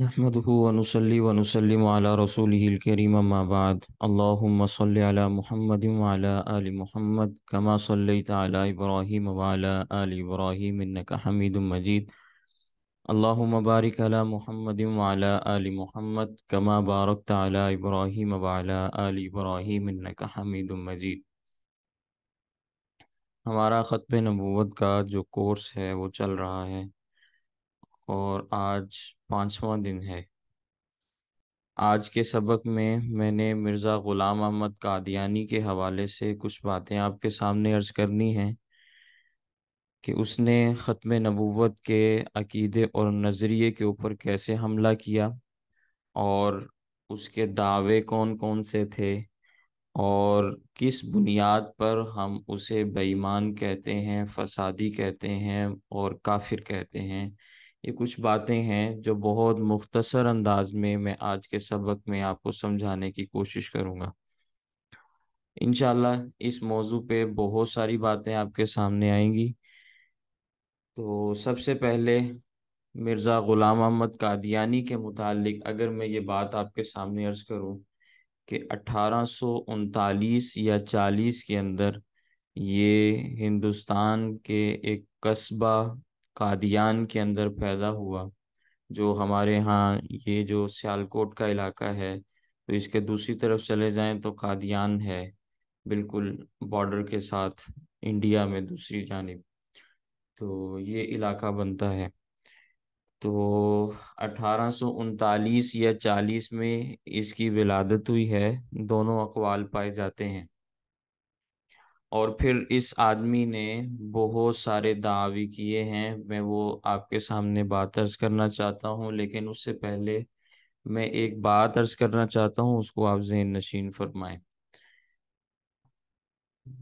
नहमदहू वनसली वनसलम अल्लाम सल महमद आल महमद कमा सल्ल तब्राहीम आल इब्राहीम हमीद मजीद अल्लाम बारिक अला महमद आल महमद कमा बारक ताल इब्राहीम आल इब्राहीम हमीद मजीद हमारा ख़त्म नबूत का जो कोर्स है वो चल रहा है और आज पाँचवा दिन है आज के सबक में मैंने मिर्ज़ा ग़ुलाम अहमद कादियानी के हवाले से कुछ बातें आपके सामने अर्ज करनी हैं कि उसने ख़त्म नबूवत के अकीदे और नज़रिए के ऊपर कैसे हमला किया और उसके दावे कौन कौन से थे और किस बुनियाद पर हम उसे बेईमान कहते हैं फसादी कहते हैं और काफिर कहते हैं ये कुछ बातें हैं जो बहुत मुख्तसर अंदाज में मैं आज के सबक में आपको समझाने की कोशिश करूँगा इनशाला इस मौजू पे बहुत सारी बातें आपके सामने आएंगी तो सबसे पहले मिर्ज़ा ग़ुलाम अहमद कादियानी के मुतालिक अगर मैं ये बात आपके सामने अर्ज़ करूँ कि अठारह या चालीस के अंदर ये हिंदुस्तान के एक कस्बा कादियान के अंदर पैदा हुआ जो हमारे यहाँ ये जो सियालकोट का इलाका है तो इसके दूसरी तरफ चले जाएं तो कादियान है बिल्कुल बॉर्डर के साथ इंडिया में दूसरी जानब तो ये इलाका बनता है तो अठारह या चालीस में इसकी विलादत हुई है दोनों अकवाल पाए जाते हैं और फिर इस आदमी ने बहुत सारे दावे किए हैं मैं वो आपके सामने बात अर्ज करना चाहता हूँ लेकिन उससे पहले मैं एक बात अर्ज करना चाहता हूँ उसको आप जहन नशीन फरमाएं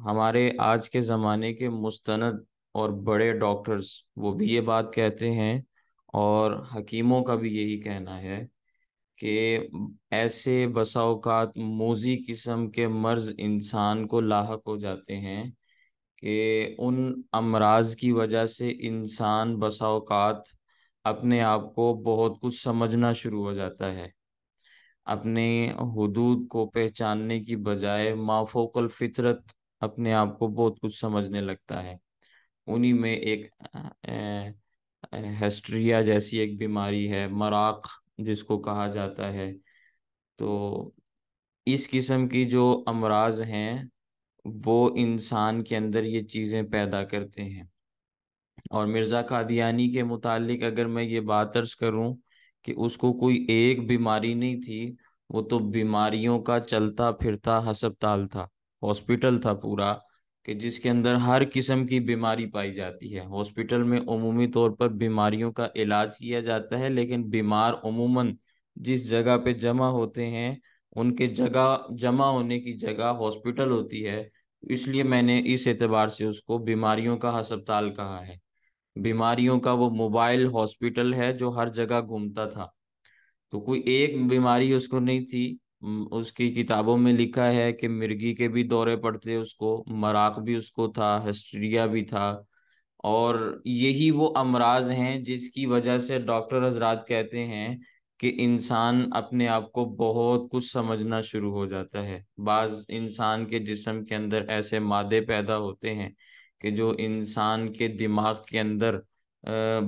हमारे आज के ज़माने के मुस्तंद और बड़े डॉक्टर्स वो भी ये बात कहते हैं और हकीमों का भी यही कहना है कि ऐसे बसाओकात मोजी किस्म के मर्ज इंसान को लाक हो जाते हैं कि उन अमराज की वजह से इंसान बसाओकात अपने आप को बहुत कुछ समझना शुरू हो जाता है अपने हदूद को पहचानने की बजाय माफोकल फितरत अपने आप को बहुत कुछ समझने लगता है उन्हीं में एक हस्ट्रिया जैसी एक बीमारी है मराख जिसको कहा जाता है तो इस किस्म की जो अमराज हैं वो इंसान के अंदर ये चीज़ें पैदा करते हैं और मिर्ज़ा कादियानी के मुतालिक अगर मैं ये बात अर्ज करूं कि उसको कोई एक बीमारी नहीं थी वो तो बीमारियों का चलता फिरता हस्पताल था हॉस्पिटल था पूरा कि जिसके अंदर हर किस्म की बीमारी पाई जाती है हॉस्पिटल में अमूमी तौर पर बीमारियों का इलाज किया जाता है लेकिन बीमार अमूमन जिस जगह पे जमा होते हैं उनके जगह जमा होने की जगह हॉस्पिटल होती है इसलिए मैंने इस एतबार से उसको बीमारियों का हस्पताल कहा है बीमारियों का वो मोबाइल हॉस्पिटल है जो हर जगह घूमता था तो कोई एक बीमारी उसको नहीं थी उसकी किताबों में लिखा है कि मिर्गी के भी दौरे पड़ते उसको मराक भी उसको था हिस्ट्रिया भी था और यही वो अमराज हैं जिसकी वजह से डॉक्टर हजरात कहते हैं कि इंसान अपने आप को बहुत कुछ समझना शुरू हो जाता है बाज इंसान के जिसम के अंदर ऐसे मादे पैदा होते हैं कि जो इंसान के दिमाग के अंदर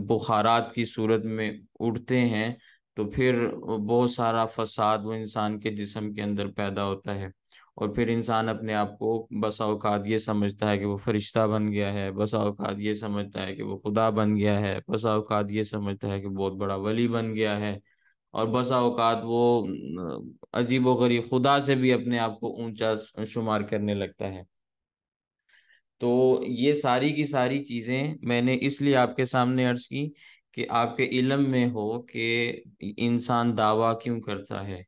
बुखारात की सूरत में उठते हैं तो फिर हम्म। बहुत सारा फसाद वो इंसान के जिसम के अंदर पैदा होता है और फिर इंसान अपने आप को बसा अवकात ये समझता है कि वो फरिश्ता बन गया है बसा अवकात ये समझता है कि वो खुदा बन गया है बसा अवकात ये समझता है कि बहुत बड़ा वली बन गया है और बसा अवकात वो अजीब वरीब खुदा से भी अपने आप को ऊंचा शुमार करने लगता है तो ये सारी की सारी चीज़ें मैंने इसलिए आपके सामने अर्ज की कि आपके इलम में हो कि इंसान दावा क्यों करता है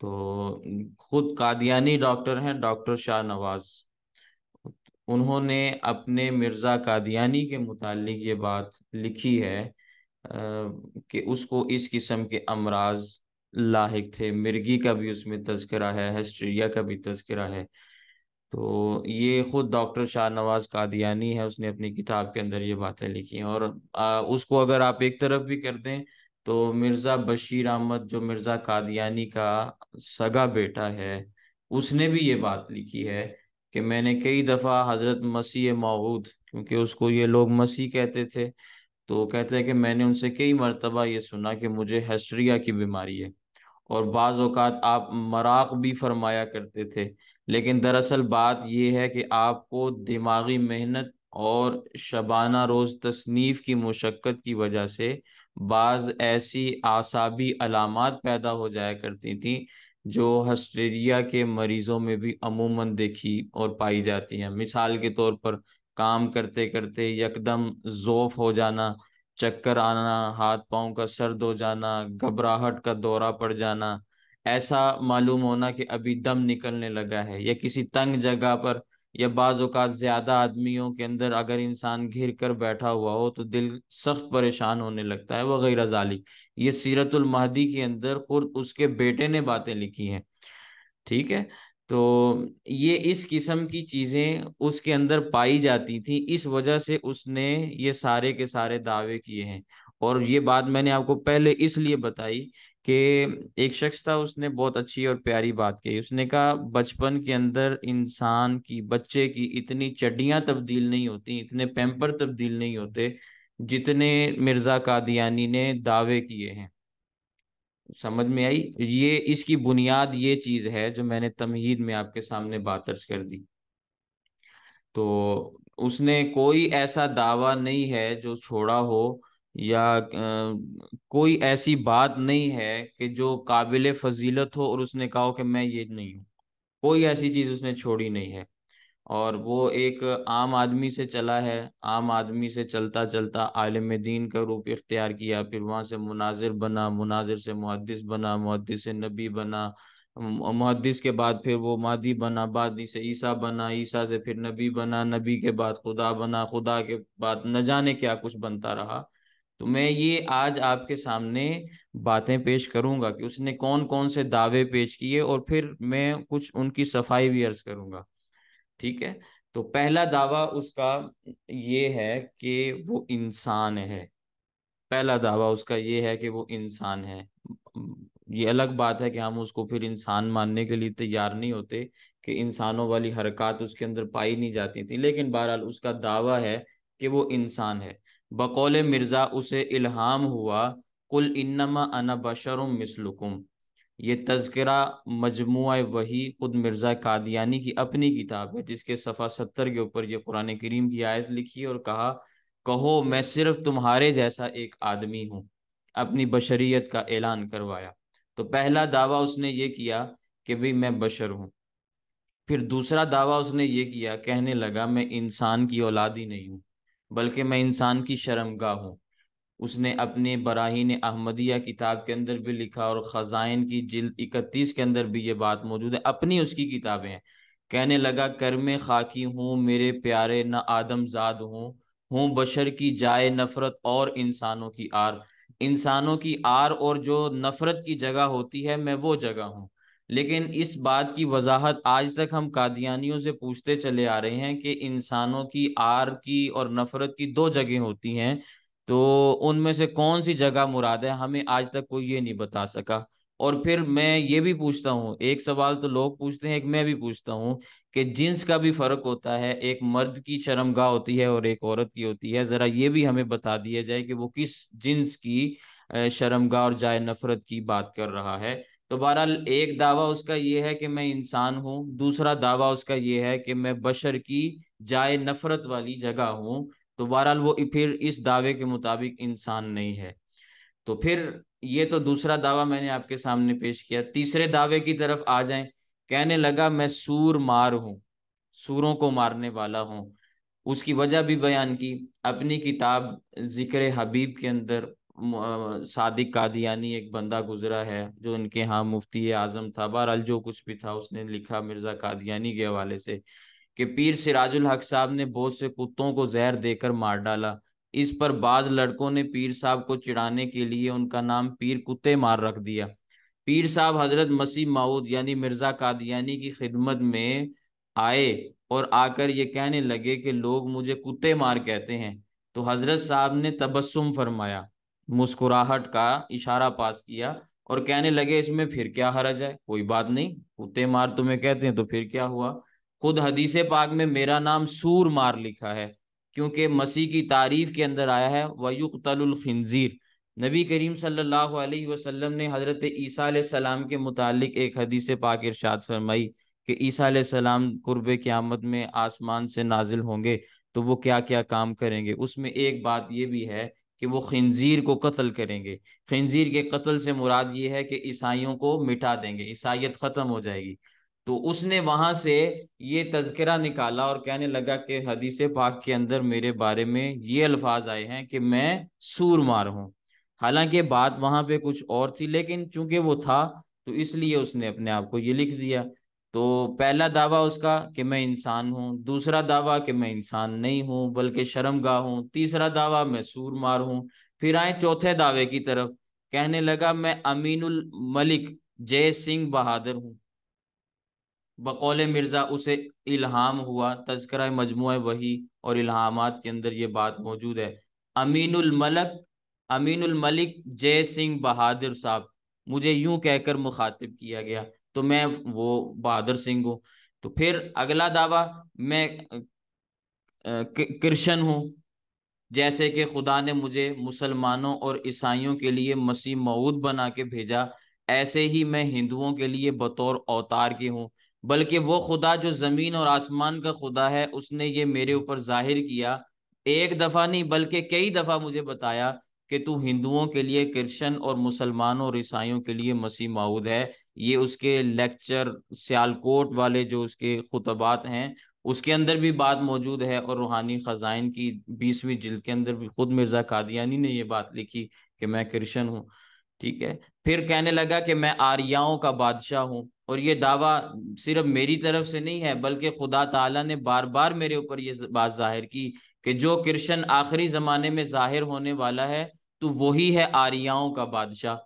तो खुद कादियानी डॉक्टर हैं डॉक्टर शाह नवाज उन्होंने अपने मिर्ज़ा कादियानी के मुतालिक ये बात लिखी है कि उसको इस किस्म के अमराज लाक थे मिर्गी का भी उसमें तस्करा है हस्ट्रिया का भी तस्करा है तो ये खुद डॉक्टर शाहनवाज कादियानी है उसने अपनी किताब के अंदर ये बातें लिखी हैं और आ, उसको अगर आप एक तरफ भी कर दें तो मिर्ज़ा बशीर अहमद जो मिर्ज़ा कादियानी का सगा बेटा है उसने भी ये बात लिखी है कि मैंने कई दफ़ा हज़रत मसीह मऊद क्योंकि उसको ये लोग मसीह कहते थे तो कहते हैं कि मैंने उनसे कई मरतबा ये सुना कि मुझे हेस्ट्रिया की बीमारी है और बाज़ात आप मराक भी फरमाया करते थे लेकिन दरअसल बात यह है कि आपको दिमागी मेहनत और शबाना रोज़ तसनीफ़ की मुशक्क़त की वजह से बाज़ ऐसी आसाबी अलामत पैदा हो जाया करती थी जो हस्टेरिया के मरीज़ों में भी अमूमन देखी और पाई जाती हैं मिसाल के तौर पर काम करते करते यकदम ज़ोफ हो जाना चक्कर आना हाथ पांव का सर्द हो जाना घबराहट का दौरा पड़ जाना ऐसा मालूम होना कि अभी दम निकलने लगा है या किसी तंग जगह पर या बाज़ात ज़्यादा आदमियों के अंदर अगर इंसान घिर कर बैठा हुआ हो तो दिल सख्त परेशान होने लगता है वगैरह जालिक ये सीरतुलमहदी महदी के अंदर खुद उसके बेटे ने बातें लिखी हैं ठीक है तो ये इस किस्म की चीज़ें उसके अंदर पाई जाती थी इस वजह से उसने ये सारे के सारे दावे किए हैं और ये बात मैंने आपको पहले इसलिए बताई कि एक शख्स था उसने बहुत अच्छी और प्यारी बात कही उसने कहा बचपन के अंदर इंसान की बच्चे की इतनी चड्डियाँ तब्दील नहीं होती इतने पैम्पर तब्दील नहीं होते जितने मिर्ज़ा कादियानी ने दावे किए हैं समझ में आई ये इसकी बुनियाद ये चीज़ है जो मैंने तमहीद में आपके सामने बात अर्ज कर दी तो उसने कोई ऐसा दावा नहीं है जो छोड़ा हो या कोई ऐसी बात नहीं है कि जो काबिल फजीलत हो और उसने कहा हो कि मैं ये नहीं हूँ कोई ऐसी चीज़ उसने छोड़ी नहीं है और वो एक आम आदमी से चला है आम आदमी से चलता चलता आलम दीन का रूप इख्तियार किया फिर वहाँ से मुनाजिर बना मुनाजिर से मुहदस बना मुहदस से नबी बना मुहदस के बाद फिर वो मादी बना मादी से ईसा बना ईसा से फिर नबी बना नबी के बाद खुदा बना खुदा के बाद न जाने क्या कुछ बनता रहा तो मैं ये आज आपके सामने बातें पेश करूंगा कि उसने कौन कौन से दावे पेश किए और फिर मैं कुछ उनकी सफाई भी अर्ज करूंगा ठीक है तो पहला दावा उसका ये है कि वो इंसान है पहला दावा उसका ये है कि वो इंसान है ये अलग बात है कि हम उसको फिर इंसान मानने के लिए तैयार नहीं होते कि इंसानों वाली हरकत उसके अंदर पाई नहीं जाती थी लेकिन बहरहाल उसका दावा है कि वो इंसान है बकौल मिर्ज़ा उसे इल्हाम हुआ कुल इन्नमा अना बशर मिसलुकुम ये तस्करा मजमू वही ख़ुद मिर्ज़ा कादियानी की अपनी किताब है जिसके सफ़ा सत्तर के ऊपर ये कुरान करीम की आयत लिखी और कहा कहो मैं सिर्फ तुम्हारे जैसा एक आदमी हूँ अपनी बशरीत का ऐलान करवाया तो पहला दावा उसने ये किया कि भाई मैं बशर हूँ फिर दूसरा दावा उसने ये किया कहने लगा मैं इंसान की औलाद ही नहीं हूँ बल्कि मैं इंसान की शर्मगा हूँ उसने अपने बराहीन अहमदिया किताब के अंदर भी लिखा और ख़जाइन की जिल्द इकतीस के अंदर भी ये बात मौजूद है अपनी उसकी किताबें कहने लगा कर मैं खाकी हूँ मेरे प्यारे न आदमजाद हूँ हूँ बशर की जाए नफ़रत और इंसानों की आर इंसानों की आर और जो नफ़रत की जगह होती है मैं वो जगह हूँ लेकिन इस बात की वजाहत आज तक हम कादियानियों से पूछते चले आ रहे हैं कि इंसानों की आर की और नफरत की दो जगह होती हैं तो उनमें से कौन सी जगह मुराद है हमें आज तक कोई ये नहीं बता सका और फिर मैं ये भी पूछता हूँ एक सवाल तो लोग पूछते हैं एक मैं भी पूछता हूँ कि जिन्स का भी फर्क होता है एक मर्द की शर्मगाह होती है और एक औरत की होती है जरा ये भी हमें बता दिया जाए कि वो किस जिन्स की शर्मगाह और जाय नफरत की बात कर रहा है तो बहरहाल एक दावा उसका ये है कि मैं इंसान हूँ दूसरा दावा उसका ये है कि मैं बशर की जाए नफरत वाली जगह हूँ तो बहरहाल वो फिर इस दावे के मुताबिक इंसान नहीं है तो फिर ये तो दूसरा दावा मैंने आपके सामने पेश किया तीसरे दावे की तरफ आ जाए कहने लगा मैं सूर मार हूँ सूरों को मारने वाला हूँ उसकी वजह भी बयान की अपनी किताब जिक्र हबीब के अंदर सादिक कादियानी एक बंदा गुजरा है जो इनके यहाँ मुफ्ती आजम था बहरअल जो कुछ भी था उसने लिखा मिर्जा कादियानी के हवाले से कि पीर सिराजुल हक साहब ने बहुत से कुत्तों को जहर देकर मार डाला इस पर बाज लड़कों ने पीर साहब को चिढ़ाने के लिए उनका नाम पीर कुत्ते मार रख दिया पीर साहब हजरत मसीह माऊद यानी मिर्जा कादियानी की खिदमत में आए और आकर ये कहने लगे कि लोग मुझे कुत्ते मार कहते हैं तो हजरत साहब ने तबस्सुम फरमाया मुस्कुराहट का इशारा पास किया और कहने लगे इसमें फिर क्या हरज है कोई बात नहीं कुत्ते मार तुम्हें कहते हैं तो फिर क्या हुआ खुद हदीस पाक में मेरा नाम सूर मार लिखा है क्योंकि मसीह की तारीफ के अंदर आया है वयुक्तलखंजीर नबी करीम सल्लल्लाहु अलैहि वसल्लम ने हज़रत ईसा सलाम के मुतालिक एक हदीस पाक इरशाद फरमाई कि ईसा सलाम कुर्ब क़्यामत में आसमान से नाजिल होंगे तो वो क्या क्या काम करेंगे उसमें एक बात ये भी है कि वो खंजीर को कत्ल करेंगे खंजीर के कत्ल से मुराद ये है कि ईसाइयों को मिटा देंगे ईसाइत ख़त्म हो जाएगी तो उसने वहाँ से ये तस्करा निकाला और कहने लगा कि हदीस पाक के अंदर मेरे बारे में ये अल्फाज आए हैं कि मैं सूर मार हूँ हालांकि बात वहाँ पे कुछ और थी लेकिन चूंकि वो था तो इसलिए उसने अपने आप को ये लिख दिया तो पहला दावा उसका कि मैं इंसान हूँ दूसरा दावा कि मैं इंसान नहीं हूँ बल्कि गाह हूँ तीसरा दावा मैं सूरमार हूँ फिर आए चौथे दावे की तरफ कहने लगा मैं अमीनुल मलिक जय सिंह बहादुर हूँ बकौल मिर्ज़ा उसे इल्हाम हुआ तस्करा मजमू वही और इल्हामात के अंदर ये बात मौजूद है अमीनुल मलक अमीनुल मलिक जय सिंह बहादुर साहब मुझे यूं कहकर मुखातिब किया गया तो मैं वो बहादुर सिंह हूँ तो फिर अगला दावा मैं कृष्ण हूँ जैसे कि खुदा ने मुझे मुसलमानों और ईसाइयों के लिए मसीह मऊद बना के भेजा ऐसे ही मैं हिंदुओं के लिए बतौर अवतार की हूँ बल्कि वो खुदा जो ज़मीन और आसमान का खुदा है उसने ये मेरे ऊपर जाहिर किया एक दफ़ा नहीं बल्कि कई दफ़ा मुझे बताया कि तू हिंदुओं के लिए क्रिश्चन और मुसलमानों और ईसाइयों के लिए मसीह मऊद है ये उसके लेक्चर सियालकोट वाले जो उसके खुतबात हैं उसके अंदर भी बात मौजूद है और रूहानी ख़जाइन की बीसवीं जिल के अंदर भी खुद मिर्ज़ा कादियानी ने यह बात लिखी कि मैं क्रिश्चन हूँ ठीक है फिर कहने लगा कि मैं आर्याओं का बादशाह हूँ और ये दावा सिर्फ मेरी तरफ से नहीं है बल्कि खुदा ताला ने बार बार मेरे ऊपर ये बात जाहिर की कि जो कृष्ण आखिरी ज़माने में जाहिर होने वाला है तो वही है आर्याओं का बादशाह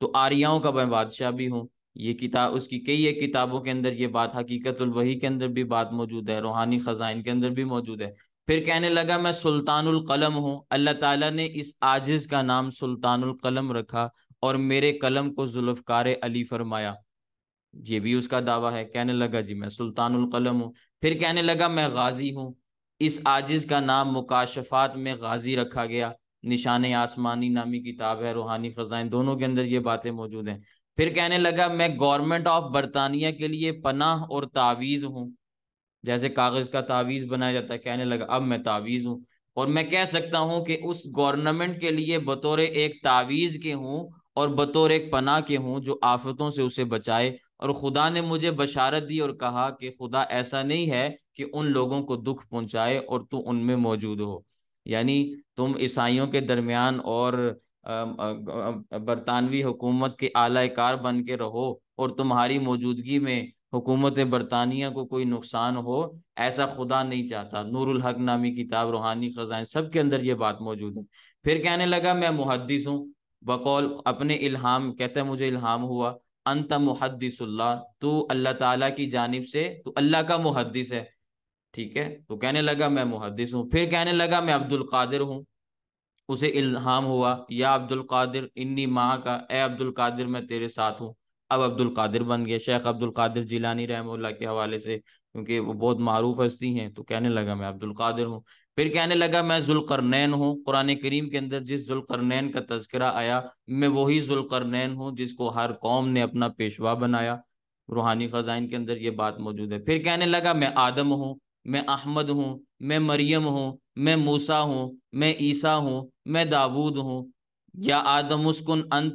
तो आर्याओं का मैं बादशाह भी हूँ ये किताब उसकी कई एक किताबों के अंदर ये बात हकीकतुल वही के अंदर भी बात मौजूद है रूहानी खजाइन के अंदर भी मौजूद है फिर कहने लगा मैं सुल्तानुल कलम हूँ अल्लाह ताला ने इस आजिज का नाम सुल्तानुल कलम रखा और मेरे कलम को जुल्फकार अली फरमाया ये भी उसका दावा है कहने लगा जी मैं सुल्तानुल कलम हूँ फिर कहने लगा मैं गाजी हूँ इस आजिज का नाम मुकाशफात में गाजी रखा गया निशान आसमानी नामी किताब है रूहानी खजाइन दोनों के अंदर ये बातें मौजूद हैं फिर कहने लगा मैं गवर्नमेंट ऑफ बरतानिया के लिए पनाह और तावीज़ हूँ जैसे कागज़ का तावीज़ बनाया जाता है कहने लगा अब मैं तावीज़ हूँ और मैं कह सकता हूँ कि उस गवर्नमेंट के लिए बतौर एक तावीज़ के हूँ और बतौर एक पनाह के हूँ जो आफतों से उसे बचाए और खुदा ने मुझे बशारत दी और कहा कि खुदा ऐसा नहीं है कि उन लोगों को दुख पहुँचाए और तू उनमें मौजूद हो यानी तुम ईसाइयों के दरमियान और बरतानवी हुकूमत के आलाकार बन के रहो और तुम्हारी मौजूदगी में हुकूमत बरतानिया को कोई नुकसान हो ऐसा खुदा नहीं चाहता नूरुल हक नामी किताब रूहानी खजाएं सब के अंदर ये बात मौजूद है फिर कहने लगा मैं मुहदस हूँ बकौल अपने इल्हाम कहते मुझे इल्हाम हुआ अंत मुहदसल्ला तू अल्लाह ताला की जानब से तू अल्लाह का मुहदस है ठीक है तो कहने लगा मैं मुहदस हूँ फिर कहने लगा मैं अब्दुल कादिर हूँ उसे इल्हाम हुआ या अब्दुल कादिर इन्नी माँ का ए अब्दुल कादिर मैं तेरे साथ हूँ अब अब्दुल कादिर बन गया शेख अब्दुल कादिर जिलानी रहमल्ला के हवाले से क्योंकि वो बहुत मरूफ हस्ती हैं तो कहने लगा मैं अब्दुल कादिर हूँ फिर कहने लगा मैं जुलकरनैन हूँ कुरान करीम के अंदर जिस जुलकरनैन का तस्करा आया मैं वही जुलकरनैन हूँ जिसको हर कौम ने अपना पेशवा बनाया रूहानी ख़जाइन के अंदर ये बात मौजूद है फिर कहने लगा मैं आदम हूँ मैं अहमद हूँ मैं मरियम हूँ मैं मूसा हूँ मैं ईसा हूँ मैं दाऊद हूँ या आदम उसकुन अंत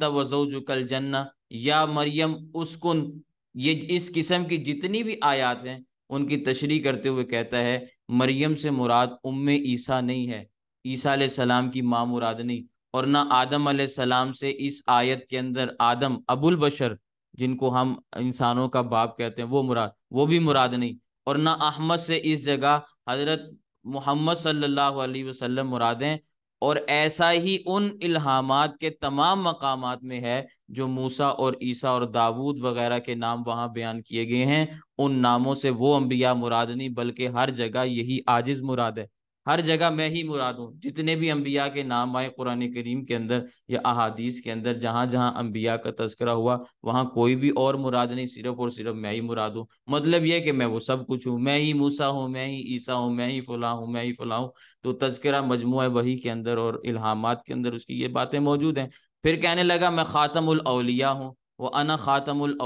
कल जन्ना या मरियम उसकुन ये इस किस्म की जितनी भी आयात हैं उनकी तशरी करते हुए कहता है मरियम से मुराद उम ईसा नहीं है ईसा सलाम की माँ मुराद नहीं और ना आदम सलाम से इस आयत के अंदर आदम अबुल बशर जिनको हम इंसानों का बाप कहते हैं वो मुराद वो भी मुराद नहीं और ना अहमद से इस जगह हजरत मोहम्मद सल्लल्लाहु अलैहि वसल्लम मुराद हैं और ऐसा ही उन इल्हामात के तमाम मकाम में है जो मूसा और ईसा और दाऊद वगैरह के नाम वहाँ बयान किए गए हैं उन नामों से वो अम्बिया मुराद नहीं बल्कि हर जगह यही आजिज मुराद है हर जगह मैं ही मुराद हूँ जितने भी अम्बिया के नाम आए कुरान करीम के अंदर या अहादीस के अंदर जहाँ जहाँ अम्बिया का तस्करा हुआ वहाँ कोई भी और मुराद नहीं सिर्फ और सिर्फ मैं ही मुराद हूँ मतलब यह कि मैं वो सब कुछ हूँ मैं ही मूसा हूँ मैं ही ईसा हूँ मैं ही फला हूँ मैं ही फला हूँ तो तस्करा मजमू वही के अंदर और इल्हामात के अंदर उसकी ये बातें मौजूद हैं फिर कहने लगा मैं ख़ातमुल हूँ वह अना ख़ातमुल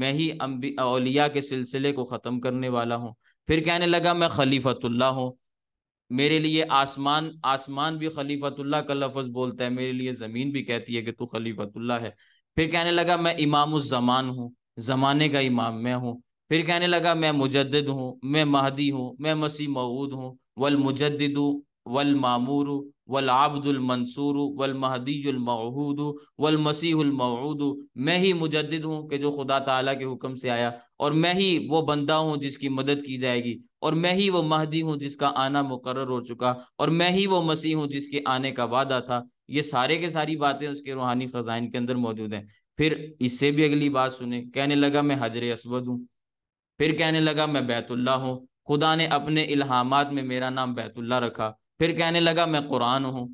मैं ही अम्बी अलिया के सिलसिले को ख़त्म करने वाला हूँ फिर कहने लगा मैं खलीफतुल्ला हूँ मेरे लिए आसमान आसमान भी खलीफतुल्ला का लफज बोलता है मेरे लिए ज़मीन भी कहती है कि तू खलीफतुल्ला है फिर कहने लगा मैं इमाम जमान हूँ ज़माने का इमाम मैं हूँ फिर कहने लगा मैं मुजद हूँ मैं महदी हूँ मैं मसीह मऊद हूँ वल मुजद वल मामूर वल आबदुल मंसूर वल महदीजुलमहूद वल मसीहुलमऊद मैं ही मुजद हूँ कि जो खुदा तला के हुक्म से आया और मैं ही वो बंदा हूँ जिसकी मदद की जाएगी और मैं ही वो महदी हूँ जिसका आना मुकर हो चुका और मैं ही वो मसीह हूँ जिसके आने का वादा था ये सारे के सारी बातें उसके रूहानी खजाइन के अंदर मौजूद हैं फिर इससे भी अगली बात सुने कहने लगा मैं हजर असवद हूँ फिर कहने लगा मैं बैतुल्ला हूँ खुदा ने अपने इल्हाम में मेरा नाम बैतुल्ला रखा फिर कहने लगा मैं कुरान हूँ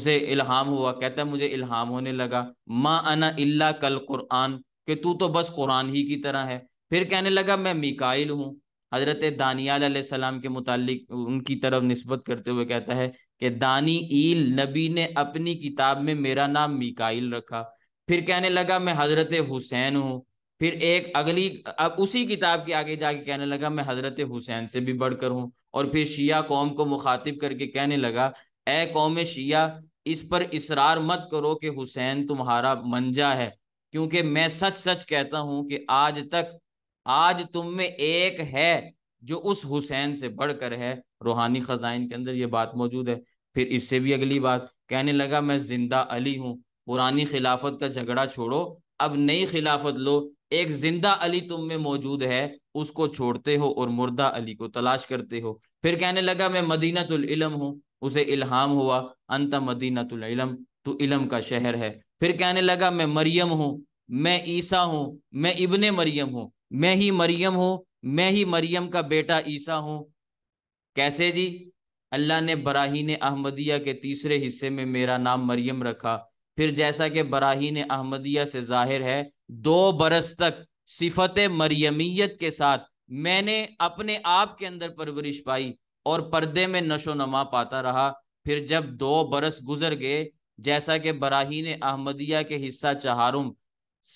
उसे इल्हाम हुआ कहता है मुझे इल्हाम होने लगा माँ अना इल्ला कल कुरान के तू तो बस कुरान ही की तरह है फिर कहने लगा मैं मिकाइल हूँ हज़रत दानियाल सलाम के मुतालिक उनकी तरफ नस्बत करते हुए कहता है कि दानी ईल नबी ने अपनी किताब में मेरा नाम मिकाइल रखा फिर कहने लगा मैं हज़रत हुसैन हूँ फिर एक अगली अब उसी किताब के आगे जाके कहने लगा मैं हज़रत हुसैन से भी बढ़कर हूँ और फिर शिया कौम को मुखातिब करके कहने लगा ए कौम शिया इस पर इसरार मत करो कि हुसैन तुम्हारा मंजा है क्योंकि मैं सच सच कहता हूँ कि आज तक आज तुम में एक है जो उस हुसैन से बढ़कर है रूहानी खजाइन के अंदर ये बात मौजूद है फिर इससे भी अगली बात कहने लगा मैं जिंदा अली हूँ पुरानी खिलाफत का झगड़ा छोड़ो अब नई खिलाफत लो एक जिंदा अली तुम में मौजूद है उसको छोड़ते हो और मुर्दा अली को तलाश करते हो फिर कहने लगा मैं मदीनातुल्म हूँ उसे इल्हाम हुआ अंत मदीनातुल्म तो इलम का शहर है फिर कहने लगा मैं मरियम हूँ मैं ईसा हूँ मैं इबन मरियम हूँ मैं ही मरियम हूँ मैं ही मरियम का बेटा ईसा हूँ कैसे जी अल्लाह ने बराहीन अहमदिया के तीसरे हिस्से में मेरा नाम मरियम रखा फिर जैसा कि बराहीन अहमदिया से जाहिर है दो बरस तक सिफत मरियमियत के साथ मैंने अपने आप के अंदर परवरिश पाई और पर्दे में नशो नमा पाता रहा फिर जब दो बरस गुजर गए जैसा कि बराहीन अहमदिया के हिस्सा चहारुम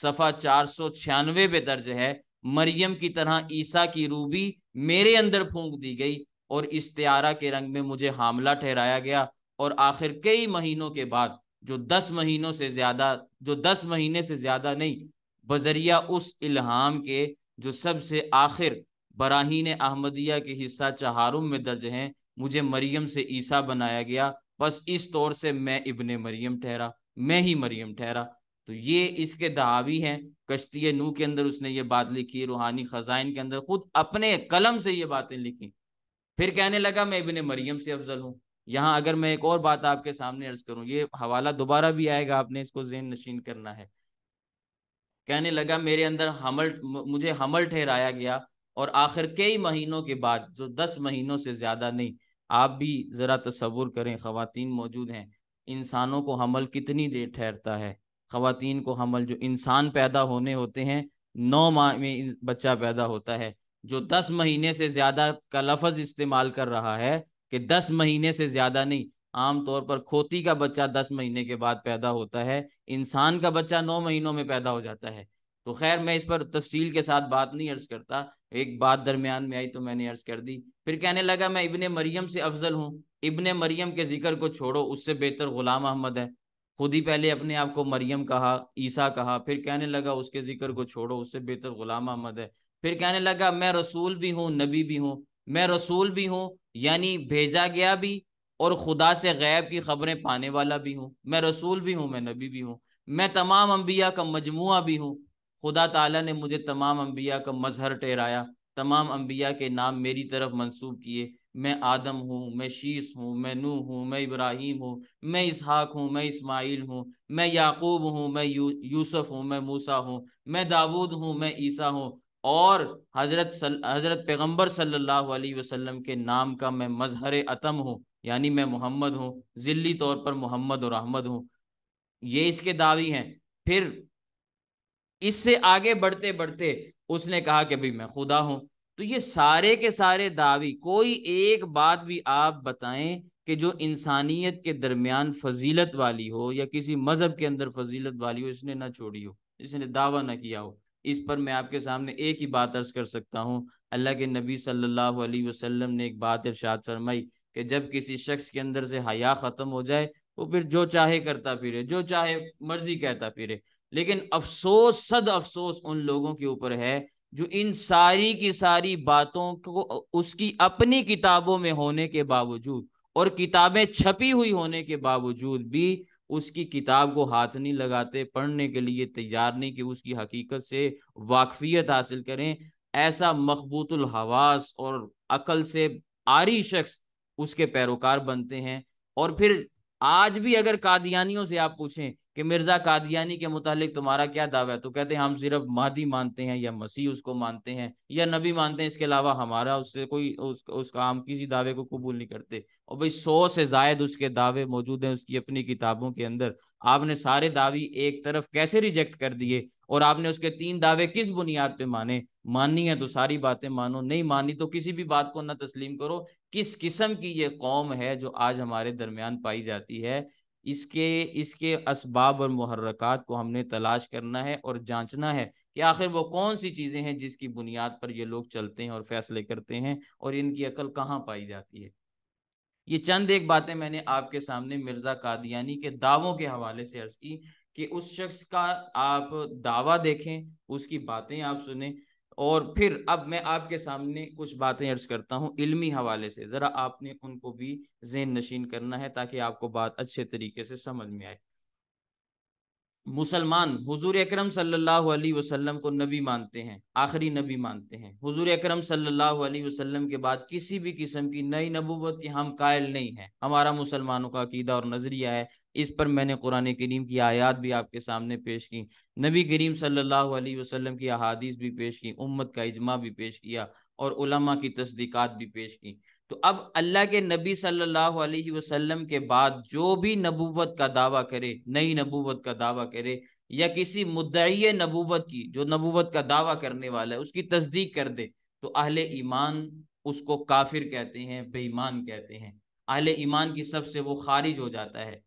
सफ़ा चार सौ छियानवे पे दर्ज है मरियम की तरह ईसा की रूबी मेरे अंदर फूंक दी गई और इस त्यारा के रंग में मुझे हामला ठहराया गया और आखिर कई महीनों के बाद जो दस महीनों से ज्यादा जो दस महीने से ज्यादा नहीं बजरिया उस इल्हाम के जो सबसे आखिर बराहीन अहमदिया के हिस्सा चहारुम में दर्ज हैं मुझे मरियम से ईसा बनाया गया बस इस तौर से मैं इबन मरियम ठहरा मैं ही मरियम ठहरा तो ये इसके दहावी हैं कश्ती नू के अंदर उसने ये बात लिखी रूहानी खजाइन के अंदर खुद अपने कलम से ये बातें लिखी फिर कहने लगा मैं इबन मरियम से अफजल हूँ यहाँ अगर मैं एक और बात आपके सामने अर्ज करूँ ये हवाला दोबारा भी आएगा आपने इसको जेन नशीन करना है कहने लगा मेरे अंदर हमल मुझे हमल ठहराया गया और आखिर कई महीनों के बाद जो दस महीनों से ज़्यादा नहीं आप भी ज़रा तस्वुर करें खातन मौजूद हैं इंसानों को हमल कितनी देर ठहरता है ख़वान को हमल जो इंसान पैदा होने होते हैं नौ माह में बच्चा पैदा होता है जो दस महीने से ज़्यादा का लफज इस्तेमाल कर रहा है कि दस महीने से ज़्यादा नहीं आम तौर पर खोती का बच्चा दस महीने के बाद पैदा होता है इंसान का बच्चा नौ महीनों में पैदा हो जाता है तो खैर मैं इस पर तफसील के साथ बात नहीं अर्ज़ करता एक बात दरमियान में आई तो मैंने अर्ज़ कर दी फिर कहने लगा मैं इबन मरियम से अफजल हूँ इबन मरियम के जिक्र को छोड़ो उससे बेहतर ग़ुलाम अहमद है खुद ही पहले अपने आप को मरियम कहा ईसा कहा फिर कहने लगा उसके जिक्र को छोड़ो उससे बेहतर गुलाम अहमद है फिर कहने लगा मैं रसूल भी हूँ नबी भी हूँ मैं रसूल भी हूँ यानी भेजा गया भी और खुदा से गैब की खबरें पाने वाला भी हूँ मैं रसूल भी हूँ मैं नबी भी हूँ मैं तमाम अम्बिया का मजमु भी हूँ खुदा तला ने मुझे तमाम अम्बिया का मजहर ठहराया तमाम अम्बिया के नाम मेरी तरफ मनसूब किए मैं आदम हूँ मैं शीश हूँ मैं नूह हूँ मैं इब्राहिम हूँ मैं इसहाक हूँ मैं इस्माइल हूँ मैं याकूब हूँ मैं यूसुफ हूँ मैं मूसा हूँ मैं दाऊद हूँ मैं ईसा हूँ और हजरत सल, हजरत पैगम्बर सल्लल्लाहु अलैहि वसल्लम के नाम का मैं मजहर अतम हूँ यानी मैं मोहम्मद हूँ ज़िली तौर पर मोहम्मद और अहमद हूँ ये इसके दावी हैं फिर इससे आगे बढ़ते बढ़ते उसने कहा कि भाई मैं खुदा हूँ तो ये सारे के सारे दावी कोई एक बात भी आप बताएं कि जो इंसानियत के दरमियान फजीलत वाली हो या किसी मज़हब के अंदर फजीलत वाली हो इसने ना छोड़ी हो इसने दावा ना किया हो इस पर मैं आपके सामने एक ही बात अर्ज कर सकता हूँ अल्लाह के नबी सल्लल्लाहु अलैहि वसल्लम ने एक बात इरशाद फरमाई कि जब किसी शख्स के अंदर से हया ख़त्म हो जाए वो फिर जो चाहे करता फिरे जो चाहे मर्जी कहता फिरे लेकिन अफसोस सद अफसोस उन लोगों के ऊपर है जो इन सारी की सारी बातों को उसकी अपनी किताबों में होने के बावजूद और किताबें छपी हुई होने के बावजूद भी उसकी किताब को हाथ नहीं लगाते पढ़ने के लिए तैयार नहीं कि उसकी हकीकत से वाकफियत हासिल करें ऐसा मखबूतुल हवास और अकल से आरी शख्स उसके पैरोकार बनते हैं और फिर आज भी अगर कादियानियों से आप पूछें कि मिर्ज़ा कादियानी के मुतालिक तुम्हारा क्या दावा है तो कहते हैं हम सिर्फ महदी मानते हैं या मसीह उसको मानते हैं या नबी मानते हैं इसके अलावा हमारा उससे कोई उस, उसका हम किसी दावे को कबूल नहीं करते और भाई सौ से जायद उसके दावे मौजूद हैं उसकी अपनी किताबों के अंदर आपने सारे दावी एक तरफ कैसे रिजेक्ट कर दिए और आपने उसके तीन दावे किस बुनियाद पर माने माननी है तो सारी बातें मानो नहीं मानी तो किसी भी बात को ना तस्लीम करो किस किस्म की ये कौम है जो आज हमारे दरमियान पाई जाती है इसके इसके इसबाब और महरक़ात को हमने तलाश करना है और जांचना है कि आखिर वो कौन सी चीज़ें हैं जिसकी बुनियाद पर ये लोग चलते हैं और फैसले करते हैं और इनकी अकल कहाँ पाई जाती है ये चंद एक बातें मैंने आपके सामने मिर्ज़ा कादियानी के दावों के हवाले से अर्ज की कि उस शख्स का आप दावा देखें उसकी बातें आप सुने और फिर अब मैं आपके सामने कुछ बातें अर्ज करता हूँ इल्मी हवाले से ज़रा आपने उनको भी जेन नशीन करना है ताकि आपको बात अच्छे तरीके से समझ में आए मुसलमान हुजूर अकरम सल्लल्लाहु अलैहि वसल्लम को नबी मानते हैं आखिरी नबी मानते हैं हुजूर अकरम सल्लल्लाहु अलैहि वसल्लम के बाद किसी भी किस्म की नई नबूवत की हम कायल नहीं हैं हमारा मुसलमानों का अकीदा और नज़रिया है इस पर मैंने कुरान करीम की आयात भी आपके सामने पेश की नबी करीम सल्लल्लाहु अलैहि वसल्लम की अहादीस भी पेश की उम्मत का इजमा भी पेश किया और उलमा की तस्दीक़ात भी पेश की तो अब अल्लाह के नबी सल्लल्लाहु अलैहि वसल्लम के बाद जो भी नबूवत का दावा करे नई नबूवत का दावा करे या किसी मुद्दई नबूवत की जो नबूवत का दावा करने वाला है उसकी तस्दीक कर दे तो अहल ईमान उसको काफिर कहते हैं बेईमान कहते हैं अहल ईमान की सबसे वो खारिज हो जाता है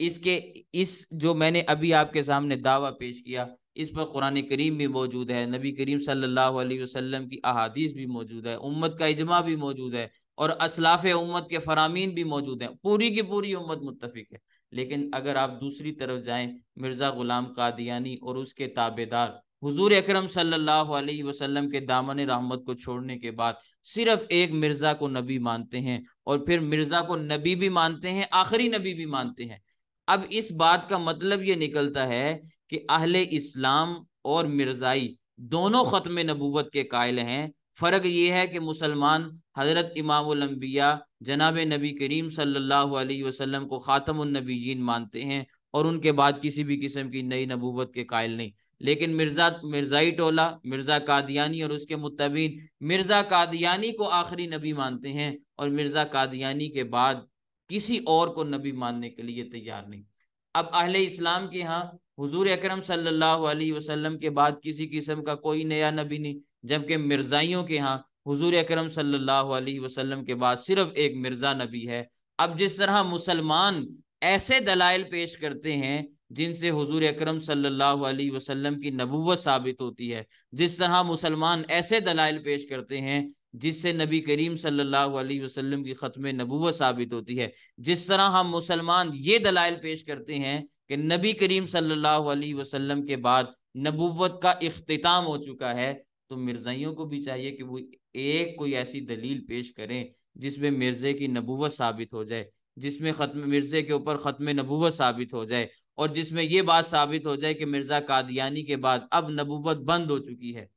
इसके इस जो मैंने अभी आपके सामने दावा पेश किया इस पर कुरान करीम भी मौजूद है नबी करीम सल्लल्लाहु अलैहि वसल्लम की अहादीस भी मौजूद है उम्मत का इजमा भी मौजूद है और असलाफ़ उम्मत के फरामीन भी मौजूद हैं पूरी की पूरी उम्मत मुतफिक है लेकिन अगर आप दूसरी तरफ जाएं मिर्ज़ा ग़ुलाम कादियानी और उसके ताबेदार हुजूर अकरम सल्लल्लाहु अलैहि वसल्लम के दामन रहमत को छोड़ने के बाद सिर्फ एक मिर्ज़ा को नबी मानते हैं और फिर मिर्ज़ा को नबी भी मानते हैं आखिरी नबी भी मानते हैं अब इस बात का मतलब ये निकलता है कि अहले इस्लाम और मिर्ज़ाई दोनों ख़त्म नबूवत के कायल हैं फ़र्क ये है कि मुसलमान हज़रत इमामबिया जनाब नबी करीम सल्लल्लाहु अलैहि वसल्लम को ख़ातमनबीन मानते हैं और उनके बाद किसी भी किस्म की नई नबूवत के कायल नहीं लेकिन मिर्ज़ा मिर्ज़ाई टोला मिर्ज़ा कादियानी और उसके मुतबिन मिर्ज़ा कादियानी को आखिरी नबी मानते हैं और मिर्ज़ा कादियानी के बाद किसी और को नबी मानने के लिए तैयार नहीं अब अहले इस्लाम के यहाँ हुजूर अकरम सल्लल्लाहु अलैहि वसल्लम के बाद किसी किस्म का कोई नया नबी नहीं जबकि मिर्ज़ाइयों के यहाँ हुजूर अकरम सल्लल्लाहु अलैहि वसल्लम के बाद सिर्फ एक मिर्ज़ा नबी है अब जिस तरह मुसलमान ऐसे दलाइल पेश करते हैं जिनसे हुजूर अकरम सल्लल्लाहु अलैहि वसल्लम की नबूवत साबित होती है जिस तरह मुसलमान ऐसे दलाइल पेश करते हैं जिससे नबी करीम सल्लल्लाहु अलैहि वसल्लम की ख़त्म नबूवत साबित होती है जिस तरह हम मुसलमान ये दलाइल पेश करते हैं कि नबी करीम सल्लल्लाहु अलैहि वसल्लम के बाद नबूवत का अख्ताम हो चुका है तो मिर्ज़ाइयों को भी चाहिए कि वो एक कोई ऐसी दलील पेश करें जिसमें मिर्ज़े की नबूवत साबित हो जाए जिसमें ख़त्म मिर्ज़े के ऊपर ख़त्म नबूवत साबित हो जाए और जिसमें ये बात साबित हो जाए कि मिर्ज़ा कादियानी के बाद अब नबूवत बंद हो चुकी है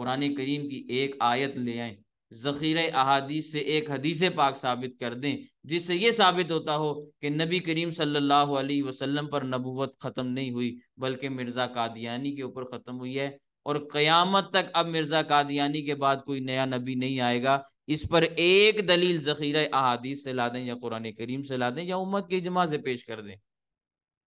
कुरान करीम की एक आयत ले आए ज़ख़ीर अहादीस से एक हदीस पाक साबित कर दें जिससे ये साबित होता हो कि नबी करीम सल्लल्लाहु अलैहि वसल्लम पर नबूवत ख़त्म नहीं हुई बल्कि मिर्ज़ा कादियानी के ऊपर ख़त्म हुई है और क़यामत तक अब मिर्ज़ा कादियानी के बाद कोई नया नबी नहीं आएगा इस पर एक दलील ज़ख़ीर अहादीस से ला दें या कुरान करीम से ला दें या उम्मत के इजमा से पेश कर दें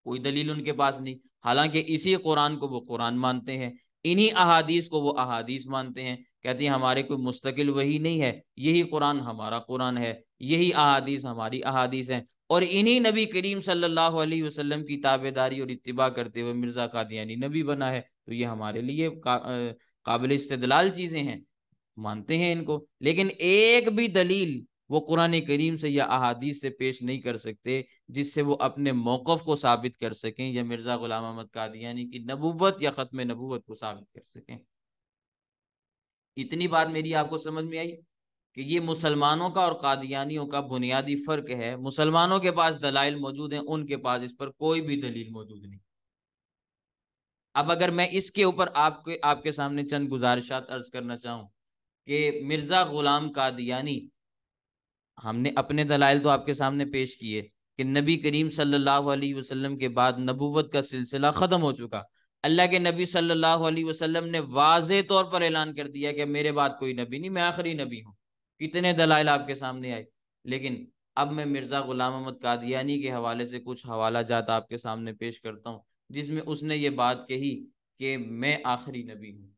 कोई दलील उनके पास नहीं हालांकि इसी कुरान को वो कुरान मानते हैं इन्हीं अहादीस को वो अहादीस मानते हैं कहते हैं हमारे कोई मुस्तकिल वही नहीं है यही कुरान हमारा कुरान है यही अहादीस हमारी अहादीस हैं और इन्हीं नबी करीम सल्लल्लाहु अलैहि वसल्लम की ताबेदारी और इतबा करते हुए मिर्ज़ा कादियानी नबी बना है तो ये हमारे लिए काबिल इस्तलाल चीज़ें हैं मानते हैं इनको लेकिन एक भी दलील वो कुरान करीम से या अहादीस से पेश नहीं कर सकते जिससे वो अपने मौक़ को साबित कर सकें या मिर्ज़ा ग़ुलाम अहमद कादियानी की नबूवत या ख़त्म नबूवत को साबित कर सकें इतनी बात मेरी आपको समझ में आई कि ये मुसलमानों का और कादियानियों का बुनियादी फ़र्क है मुसलमानों के पास दलाइल मौजूद हैं उनके पास इस पर कोई भी दलील मौजूद नहीं अब अगर मैं इसके ऊपर आपके आपके सामने चंद गुजारिशात अर्ज करना चाहूँ कि मिर्ज़ा ग़ुलाम कादियानी हमने अपने दलाइल तो आपके सामने पेश किए कि नबी करीम सल्लल्लाहु अलैहि वसल्लम के बाद नबूवत का सिलसिला ख़त्म हो चुका अल्लाह के नबी सल्लल्लाहु अलैहि वसल्लम ने वाज तौर पर ऐलान कर दिया कि मेरे बाद कोई नबी नहीं मैं आखिरी नबी हूँ कितने दलाइल आपके सामने आए लेकिन अब मैं मिर्ज़ा ग़ुलाम अहमद कादियानी के हवाले से कुछ हवाला जात आपके सामने पेश करता हूँ जिसमें उसने ये बात कही कि मैं आखिरी नबी हूँ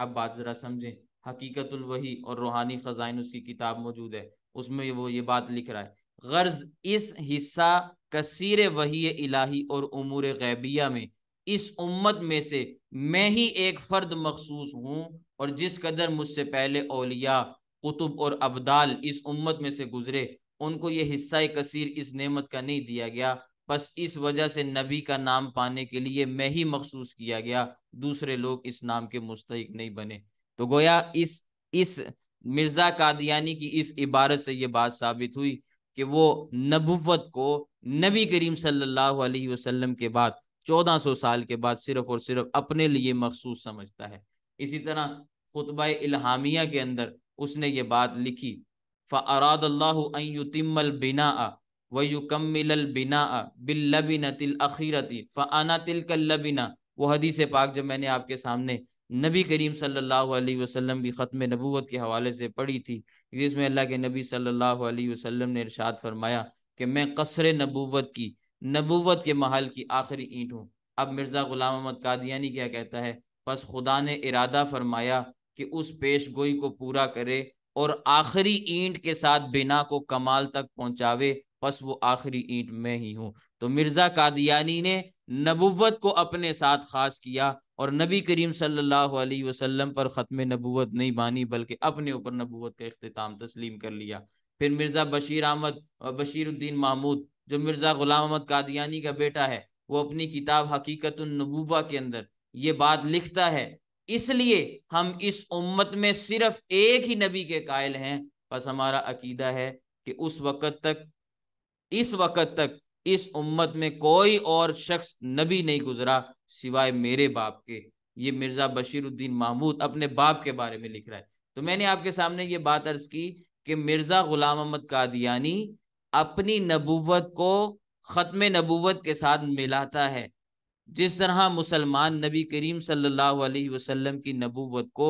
अब बात ज़रा समझें हकीकतुल वही और रूहानी ख़जाइन उसकी किताब मौजूद है उसमें वो ये बात लिख रहा है गर्ज इस हिस्सा कसीर वही इलाही और उमूर गैबिया में इस उम्मत में से मैं ही एक फ़र्द मखसूस हूँ और जिस कदर मुझसे पहले अलिया कुतुब और अबदाल इस उम्मत में से गुजरे उनको ये हिस्सा कसीर इस नेमत का नहीं दिया गया बस इस वजह से नबी का नाम पाने के लिए मैं ही मखसूस किया गया दूसरे लोग इस नाम के मुस्तक नहीं बने तो गोया इस इस मिर्जा कादियानी की इस इबारत से ये बात साबित हुई कि वो नबुवत को नबी करीम सल्लल्लाहु अलैहि वसल्लम के बाद 1400 साल के बाद सिर्फ और सिर्फ अपने लिए मखसूस समझता है इसी तरह खुतबा इल्हामिया के अंदर उसने ये बात लिखी फ़राद अल्लातिमल बिना वयुकमिल बिना बिल्लबिन तिल अखीरती फ़ाना तिल वो हदीस पाक जब मैंने आपके सामने नबी करीम सल्लल्लाहु अलैहि वसल्लम की ख़त्म नबूवत के हवाले से पढ़ी थी जिसमें अल्लाह के नबी सल्लल्लाहु अलैहि वसल्लम ने इरशाद फरमाया कि मैं कसर नबूवत की नबूवत के महल की आखिरी ईंट हूँ अब मिर्ज़ा ग़ुलाम अहमद कादियानी क्या कहता है बस खुदा ने इरादा फरमाया कि उस पेश गोई को पूरा करे और आखिरी ईंट के साथ बिना को कमाल तक पहुँचावे बस वो आखिरी ईंट में ही हूँ तो मिर्ज़ा कादियानी ने नबुवत को अपने साथ खास किया और नबी करीम सल्लल्लाहु अलैहि वसल्लम पर ख़त्म नबूवत नहीं मानी बल्कि अपने ऊपर नबूवत का अख्ताम तस्लीम कर लिया फिर मिर्ज़ा बशीर अहमद और बशीरुद्दीन महमूद जो मिर्ज़ा ग़ुलाम अहमद कादियानी का बेटा है वो अपनी किताब हकीकत नबूबा के अंदर ये बात लिखता है इसलिए हम इस उम्मत में सिर्फ एक ही नबी के कायल हैं बस हमारा अकीदा है कि उस वक़्त तक इस वक़्त तक इस उम्मत में कोई और शख्स नबी नहीं गुजरा सिवाय मेरे बाप के ये मिर्ज़ा बशीरुद्दीन महमूद अपने बाप के बारे में लिख रहा है तो मैंने आपके सामने ये बात अर्ज की कि मिर्ज़ा ग़ुलाम अहमद कादियानी अपनी नबूवत को ख़त्म नबूवत के साथ मिलाता है जिस तरह मुसलमान नबी करीम सल्लल्लाहु अलैहि वसल्लम की नबूवत को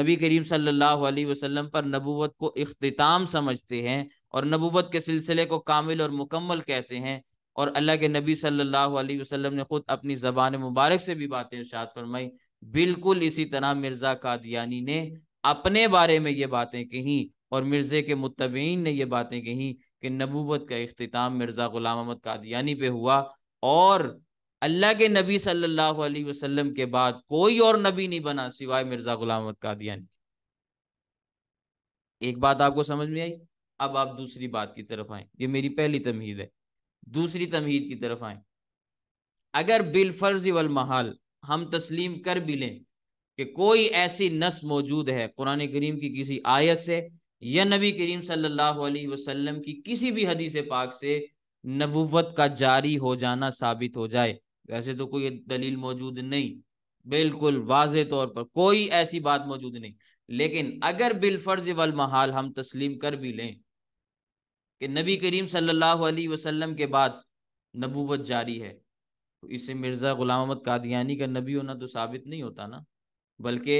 नबी करीम सल्लल्लाहु अलैहि वसल्लम पर नबूवत को अख्ताम समझते हैं और नबूबत के सिलसिले को कामिल और मुकम्मल कहते हैं और अल्लाह के नबी सल्लल्लाहु अलैहि वसल्लम ने खुद अपनी ज़बान मुबारक से भी बातें इर्शाद फरमाई बिल्कुल इसी तरह मिर्ज़ा कादियानी ने अपने बारे में ये बातें कहीं और मिर्ज़े के मुतबीन ने ये बातें कहीं कि नबूबत का अख्ताम मिर्ज़ा ग़ुलाम अहमद कादियानी पे हुआ और अल्लाह के नबी सल्लल्लाहु अलैहि वसल्लम के बाद कोई और नबी नहीं बना सिवाय मिर्ज़ा ग़ुलाम अहमद कादियानी एक बात आपको समझ में आई अब आप दूसरी बात की तरफ आए ये मेरी पहली तमहीद है दूसरी तमहीद की तरफ आए अगर बिलफर्ज वल महाल हम तस्लीम कर भी लें कि कोई ऐसी नस मौजूद है कुरान करीम की किसी आयत से या नबी करीम सल्लल्लाहु अलैहि वसल्लम की किसी भी हदीस पाक से नबूवत का जारी हो जाना साबित हो जाए वैसे तो कोई दलील मौजूद नहीं बिल्कुल वाज तौर पर कोई ऐसी बात मौजूद नहीं लेकिन अगर बिलफर्ज वल महाल हम तस्लीम कर भी लें कि नबी करीम सल्लल्लाहु अलैहि वसल्लम के बाद नबूवत जारी है तो इसे मिर्ज़ा ग़ुलाम अहमद कादियानी का नबी होना तो साबित नहीं होता ना बल्कि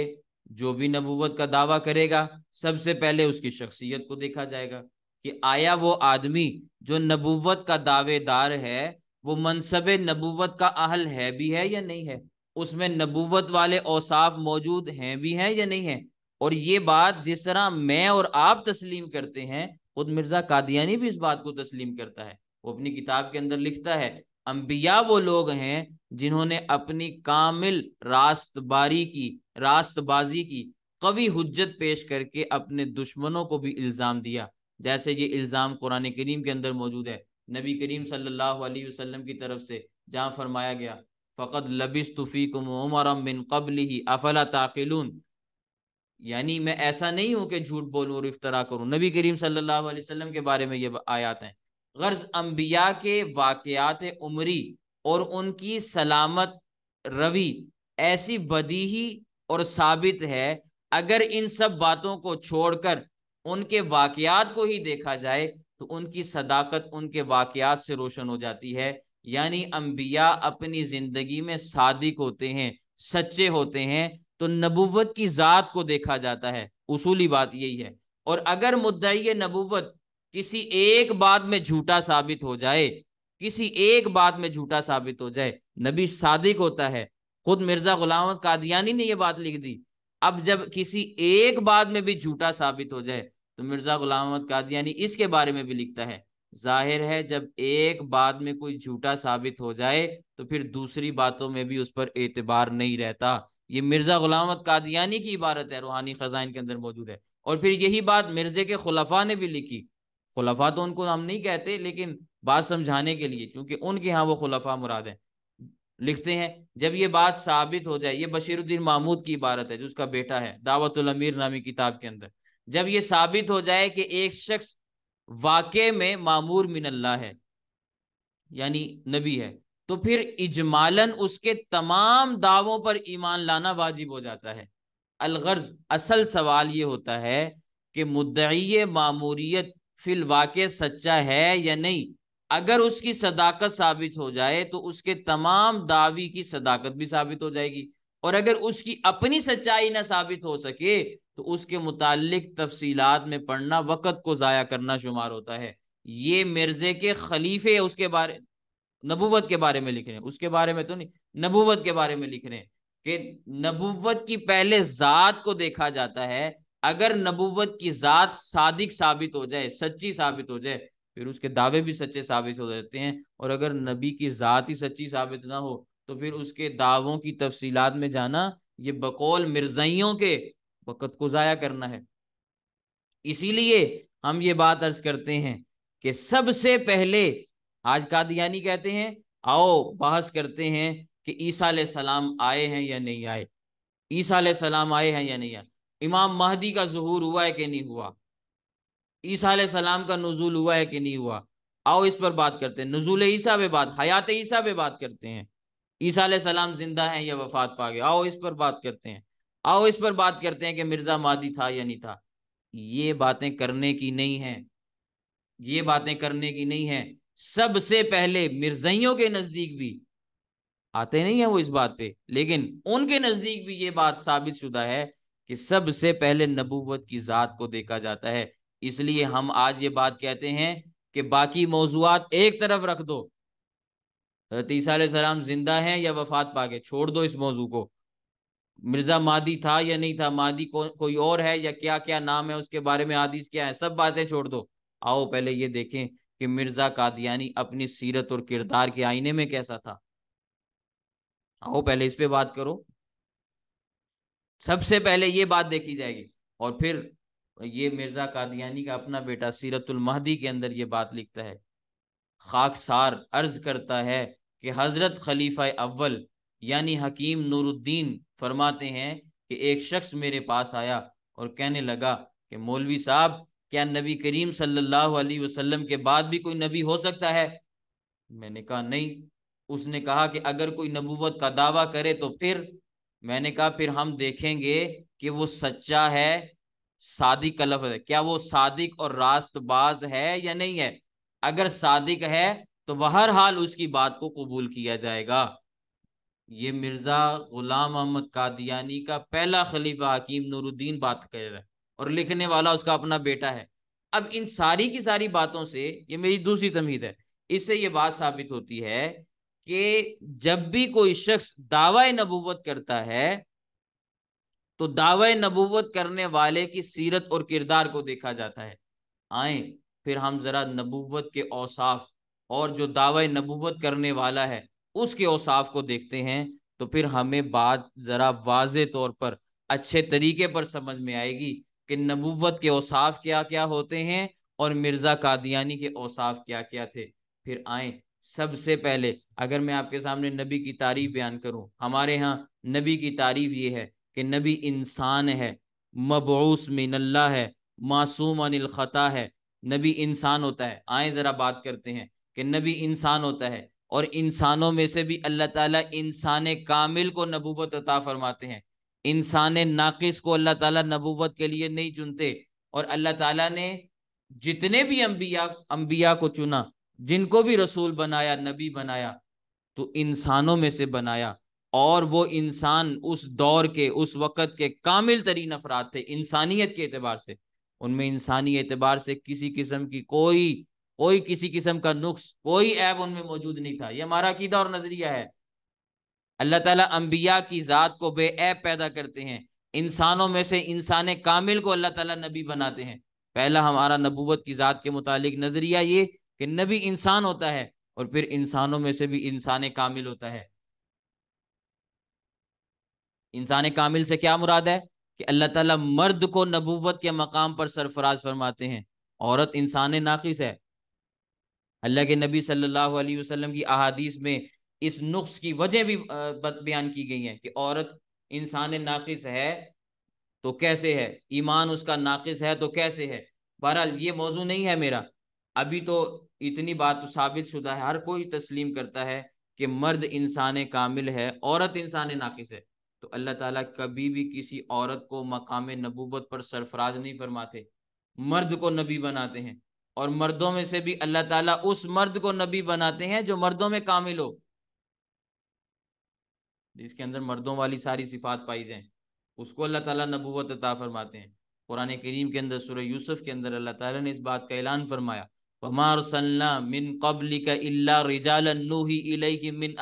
जो भी नबूवत का दावा करेगा सबसे पहले उसकी शख्सियत को देखा जाएगा कि आया वो आदमी जो नबूवत का दावेदार है वो मनसब नबूवत का अहल है भी है या नहीं है उसमें नबूवत वाले औसाफ मौजूद हैं भी हैं या नहीं है और ये बात जिस तरह मैं और आप तस्लीम करते हैं खुद मिर्जा कादियानी भी इस बात को तस्लीम करता है वो अपनी किताब के अंदर लिखता है अम्बिया वो लोग हैं जिन्होंने अपनी कामिल रास्तबारी की रास्तबाजी की कवि हजत पेश करके अपने दुश्मनों को भी इल्ज़ाम दिया जैसे ये इल्ज़ाम कुरान करीम के अंदर मौजूद है नबी करीम सल्ला वसलम की तरफ से जहाँ फरमाया गया फ़कत लबिस तुफ़ी को मोमरम बिन कबली ही अफला ताकिलून यानी मैं ऐसा नहीं हूँ कि झूठ बोलूँ और इफ्तरा करूँ नबी करीम सल्लल्लाहु अलैहि वसल्लम के बारे में ये आयात हैं गर्ज अम्बिया के वाकयात उमरी और उनकी सलामत रवि ऐसी बदीही और साबित है अगर इन सब बातों को छोड़कर उनके वाकयात को ही देखा जाए तो उनकी सदाकत उनके वाकयात से रोशन हो जाती है यानी अम्बिया अपनी ज़िंदगी में सादिक होते हैं सच्चे होते हैं तो नबुवत की ज़ात को देखा जाता है उसूली बात यही है और अगर मुद्दई नबुवत किसी एक बात में झूठा साबित हो जाए किसी एक बात में झूठा साबित हो जाए नबी सादिक होता है खुद मिर्जा गुलाम कादियानी ने यह बात लिख दी अब जब किसी एक बात में भी झूठा साबित हो जाए तो मिर्जा गुलाम कादियानी इसके बारे में भी लिखता है जाहिर है जब एक बात में कोई झूठा साबित हो जाए तो फिर दूसरी बातों में भी उस पर एतबार नहीं रहता ये मिर्ज़ा गुलाम कादियानी की इबारत है रूहानी ख़जाइन के अंदर मौजूद है और फिर यही बात मिर्ज़े के खुलफा ने भी लिखी खुलफा तो उनको हम नहीं कहते लेकिन बात समझाने के लिए क्योंकि उनके यहाँ वो खुलफा मुराद हैं लिखते हैं जब ये बात साबित हो जाए ये बशीरुद्दीन महमूद की इबारत है जो उसका बेटा है दावतुल अमीर नामी किताब के अंदर जब ये साबित हो जाए कि एक शख्स वाक़ में मामूर मिनल्ला है यानी नबी है तो फिर इजमालन उसके तमाम दावों पर ईमान लाना वाजिब हो जाता है अलगर्ज असल सवाल ये होता है कि मुद्दे मामूरीत फिल वाक़ सच्चा है या नहीं अगर उसकी सदाकत साबित हो जाए तो उसके तमाम दावी की सदाकत भी साबित हो जाएगी और अगर उसकी अपनी सच्चाई ना साबित हो सके तो उसके मुतालिक तफसीलात में पढ़ना वक़्त को ज़ाया करना शुमार होता है ये मिर्जे के खलीफे उसके बारे नबूवत के बारे में लिख रहे हैं उसके बारे में तो नहीं नबूवत के बारे में लिख रहे हैं कि नबूवत की पहले जात को देखा जाता है अगर नबूवत की जात सादिक साबित हो जाए सच्ची साबित हो जाए फिर उसके दावे भी सच्चे साबित हो जाते हैं और अगर नबी की ज़ात ही सच्ची साबित ना हो तो फिर उसके दावों की तफसीलात में जाना ये बकौल मिर्जाइयों के वक़्त को ज़ाया करना है इसीलिए हम ये बात अर्ज करते हैं कि सबसे पहले आज कादियानी कहते हैं आओ बहस करते हैं कि ईसा सलाम आए हैं या नहीं आए ईसा सलाम आए हैं या नहीं आए इमाम महदी का जहूर हुआ है कि नहीं हुआ ईसा सलाम का नजूल हुआ है कि नहीं हुआ आओ इस पर बात करते हैं नजूल ईसा पे बात हयात ईसा पे बात करते हैं ईसा सलाम जिंदा हैं या वफात पा गए आओ इस पर बात करते हैं आओ इस पर बात करते हैं कि मिर्जा मादी था या नहीं था ये बातें करने की नहीं है ये बातें करने की नहीं है सबसे पहले मिर्जइयों के नजदीक भी आते नहीं है वो इस बात पे लेकिन उनके नजदीक भी ये बात साबित शुदा है कि सबसे पहले नबूवत की ज़ात को देखा जाता है इसलिए हम आज ये बात कहते हैं कि बाकी मौजूद एक तरफ रख दो सलाम जिंदा हैं या वफात पागे छोड़ दो इस मौजू को मिर्ज़ा मादी था या नहीं था मादी को, कोई और है या क्या क्या नाम है उसके बारे में आदिश क्या है सब बातें छोड़ दो आओ पहले ये देखें कि मिर्जा कादियानी अपनी सीरत और किरदार के आईने में कैसा था आओ पहले इस पे बात करो सबसे पहले ये बात देखी जाएगी और फिर ये मिर्जा कादियानी का अपना बेटा सीरतुल महदी के अंदर ये बात लिखता है खाकसार अर्ज करता है कि हजरत खलीफा अव्वल यानी हकीम नूरुद्दीन फरमाते हैं कि एक शख्स मेरे पास आया और कहने लगा कि मौलवी साहब क्या नबी करीम सल्लल्लाहु अलैहि वसल्लम के बाद भी कोई नबी हो सकता है मैंने कहा नहीं उसने कहा कि अगर कोई नबूवत का दावा करे तो फिर मैंने कहा फिर हम देखेंगे कि वो सच्चा है सादिक का लफ्ज है क्या वो सादिक और रास्तबाज है या नहीं है अगर सादिक है तो बहर हाल उसकी बात को कबूल किया जाएगा ये मिर्ज़ा ग़ुलाम अहमद कादियानी का पहला खलीफा हकीम नूरुद्दीन बात कर रहा है और लिखने वाला उसका अपना बेटा है अब इन सारी की सारी बातों से ये मेरी दूसरी तमीद है इससे ये बात साबित होती है कि जब भी कोई शख्स दावा नबूवत करता है तो दावा नबूवत करने वाले की सीरत और किरदार को देखा जाता है आए फिर हम जरा नबूवत के औसाफ और जो दावा नबूवत करने वाला है उसके औसाफ को देखते हैं तो फिर हमें बात ज़रा वाज तौर पर अच्छे तरीके पर समझ में आएगी कि नबूवत के औसाफ क्या क्या होते हैं और मिर्ज़ा कादियानी के औसाफ क्या क्या थे फिर आए सबसे पहले अगर मैं आपके सामने नबी की तारीफ बयान करूं हमारे यहाँ नबी की तारीफ ये है कि नबी इंसान है मबूस मिनल्ला है मासूम अनिल ख़ता है नबी इंसान होता है आए ज़रा बात करते हैं कि नबी इंसान होता है और इंसानों में से भी अल्लाह ताला इंसान कामिल को नबूबत अता फरमाते हैं इंसान नाकिस को अल्लाह ताला नबूवत के लिए नहीं चुनते और अल्लाह ताला ने जितने भी अम्बिया अम्बिया को चुना जिनको भी रसूल बनाया नबी बनाया तो इंसानों में से बनाया और वो इंसान उस दौर के उस वक़्त के कामिल तरीन अफराद थे इंसानियत के अतबार से उनमें इंसानी एतबार से किसी किस्म की कोई कोई किसी किस्म का नुस्ख कोई ऐब उनमें मौजूद नहीं था ये हमारा अकीदा और नज़रिया है अल्लाह ताला अम्बिया की ज़ात को बेऐब पैदा करते हैं इंसानों में से इंसान कामिल को अल्लाह ताला नबी बनाते हैं पहला हमारा नबूवत की ज़ात के मुतालिक नज़रिया ये कि नबी इंसान होता है और फिर इंसानों में से भी इंसान कामिल होता है इंसान कामिल से क्या मुराद है कि अल्लाह ताला मर्द को नबूवत के मकाम पर सरफराज फरमाते हैं औरत इंसान नाकिस है अल्लाह के नबी सल्लल्लाहु अलैहि वसल्लम की अहादीस में इस नुस्ख की वजह भी बयान की गई है कि औरत इंसान नाकिस है तो कैसे है ईमान उसका नाकिस है तो कैसे है बहरहाल ये मौजू नहीं है मेरा अभी तो इतनी बात तो साबित शुदा है हर कोई तस्लीम करता है कि मर्द इंसान कामिल है औरत इंसान नाकिस है तो अल्लाह ताला कभी भी किसी औरत को मकाम नबूबत पर सरफराज नहीं फरमाते मर्द को नबी बनाते हैं और मर्दों में से भी अल्लाह ताला उस मर्द को नबी बनाते हैं जो मर्दों में कामिल हो जिसके अंदर मर्दों वाली सारी सिफात पाई जाएँ उसको अल्लाह ताला नबूवत अता फरमाते हैं कुरान करीम के अंदर सुर यूसुफ के अंदर अल्लाह ताला ने इस बात का ऐलान फरमाया वमार मिन कबल का रिजालूही मिन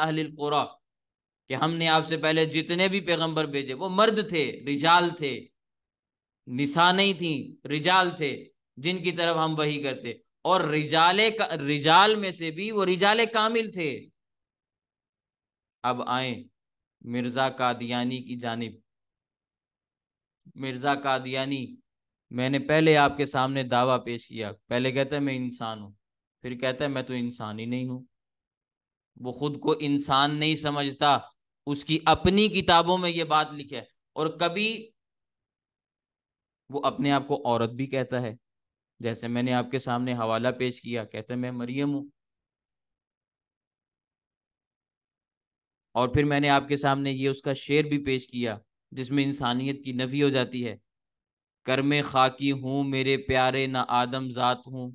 कि हमने आपसे पहले जितने भी पैगंबर भेजे वो मर्द थे रिजाल थे निशा नहीं थी रिजाल थे जिनकी तरफ हम वही करते और रिजाले का रिजाल में से भी वो रिजाले कामिल थे अब आए मिर्ज़ा कादियानी की जानब मिर्ज़ा कादियानी मैंने पहले आपके सामने दावा पेश किया पहले कहता है मैं इंसान हूँ फिर कहता है मैं तो इंसान ही नहीं हूँ वो खुद को इंसान नहीं समझता उसकी अपनी किताबों में ये बात लिखे और कभी वो अपने आप को औरत भी कहता है जैसे मैंने आपके सामने हवाला पेश किया कहते मैं मरियम हूँ और फिर मैंने आपके सामने ये उसका शेर भी पेश किया जिसमें इंसानियत की नफी हो जाती है कर्म खाकी हूँ मेरे प्यारे ना आदम ज़ात हूँ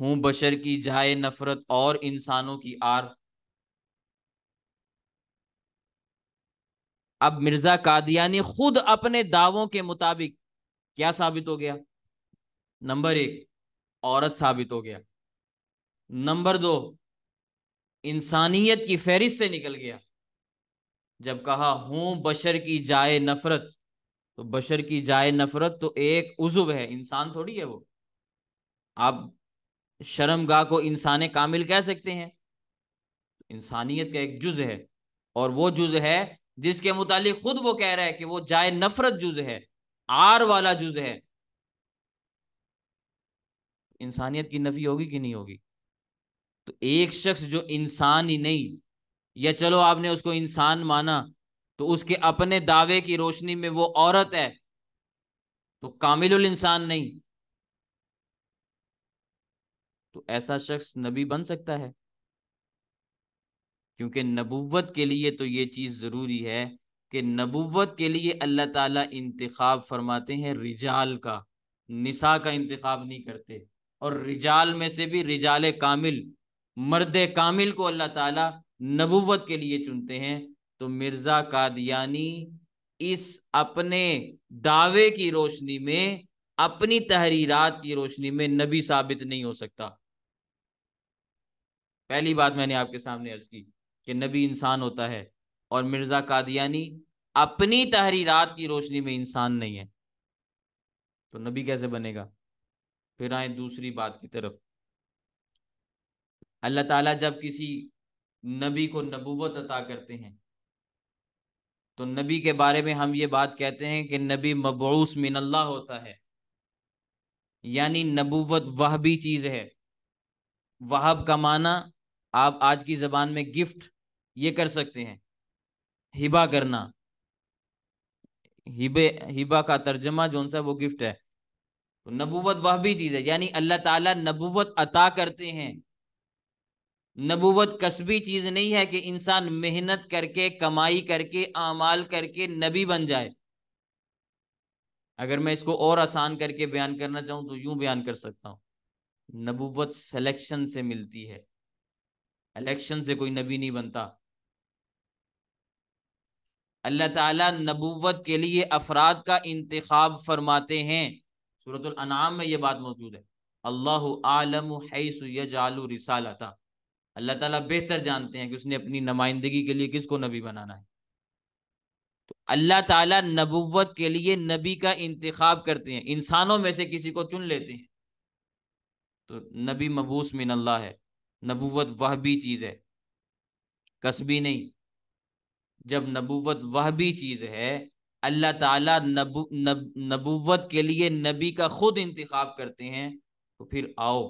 हूँ बशर की जाए नफरत और इंसानों की आर अब मिर्जा कादियानी खुद अपने दावों के मुताबिक क्या साबित हो गया नंबर एक औरत साबित हो गया नंबर दो इंसानियत की फहरिस्त से निकल गया जब कहा हूं बशर की जाए नफरत तो बशर की जाए नफरत तो एक उजुब है इंसान थोड़ी है वो आप शर्मगाह को इंसान कामिल कह सकते हैं इंसानियत का एक जुज है और वो जुज है जिसके मुतालिक खुद वो कह रहा है कि वो जाए नफरत जुज है आर वाला जुज है इंसानियत की नफी होगी कि नहीं होगी तो एक शख्स जो इंसान ही नहीं या चलो आपने उसको इंसान माना तो उसके अपने दावे की रोशनी में वो औरत है तो कामिल इंसान नहीं तो ऐसा शख्स नबी बन सकता है क्योंकि नबुवत के लिए तो ये चीज़ ज़रूरी है कि नबुवत के लिए अल्लाह ताला इंतखब फरमाते हैं रिजाल का निशा का इंतखा नहीं करते और रिजाल में से भी रिजाल कामिल मर्द कामिल को अल्लाह ताला नबूवत के लिए चुनते हैं तो मिर्ज़ा कादियानी इस अपने दावे की रोशनी में अपनी तहरीरात की रोशनी में नबी साबित नहीं हो सकता पहली बात मैंने आपके सामने अर्ज की कि नबी इंसान होता है और मिर्ज़ा कादियानी अपनी तहरीरात की रोशनी में इंसान नहीं है तो नबी कैसे बनेगा फिर आए दूसरी बात की तरफ अल्लाह ताला जब किसी नबी को नबूवत अता करते हैं तो नबी के बारे में हम ये बात कहते हैं कि नबी मबूस मिनल्ला होता है यानी नबूवत वह भी चीज़ है वहब का माना आप आज की ज़बान में गिफ्ट ये कर सकते हैं हिबा करना हिबे हिबा का तर्जमा जो सा वो गिफ्ट है तो नबूवत वह भी चीज़ है यानी अल्लाह ताला नबूवत अता करते हैं नबूवत कस्बी चीज नहीं है कि इंसान मेहनत करके कमाई करके आमाल करके नबी बन जाए अगर मैं इसको और आसान करके बयान करना चाहूं तो यूं बयान कर सकता हूं नबूवत सिलेक्शन से मिलती है इलेक्शन से कोई नबी नहीं बनता अल्लाह ताला नबूवत के लिए अफराद का इंतखब फरमाते हैं सूरतुल अनाम में यह बात मौजूद है अल्लाह आलम है रिसाला अल्लाह ताला बेहतर जानते हैं कि उसने अपनी नुमाइंदगी के लिए किसको नबी बनाना है तो अल्लाह ताला नबुवत के लिए नबी का इंतखब करते हैं इंसानों में से किसी को चुन लेते हैं तो नबी मबूस मिन अल्लाह है नबूवत वह भी चीज़ है कसबी नहीं जब नबूवत वह भी चीज़ है अल्लाह ताला नबू नब, के लिए नबी का खुद इंतखब करते हैं तो फिर आओ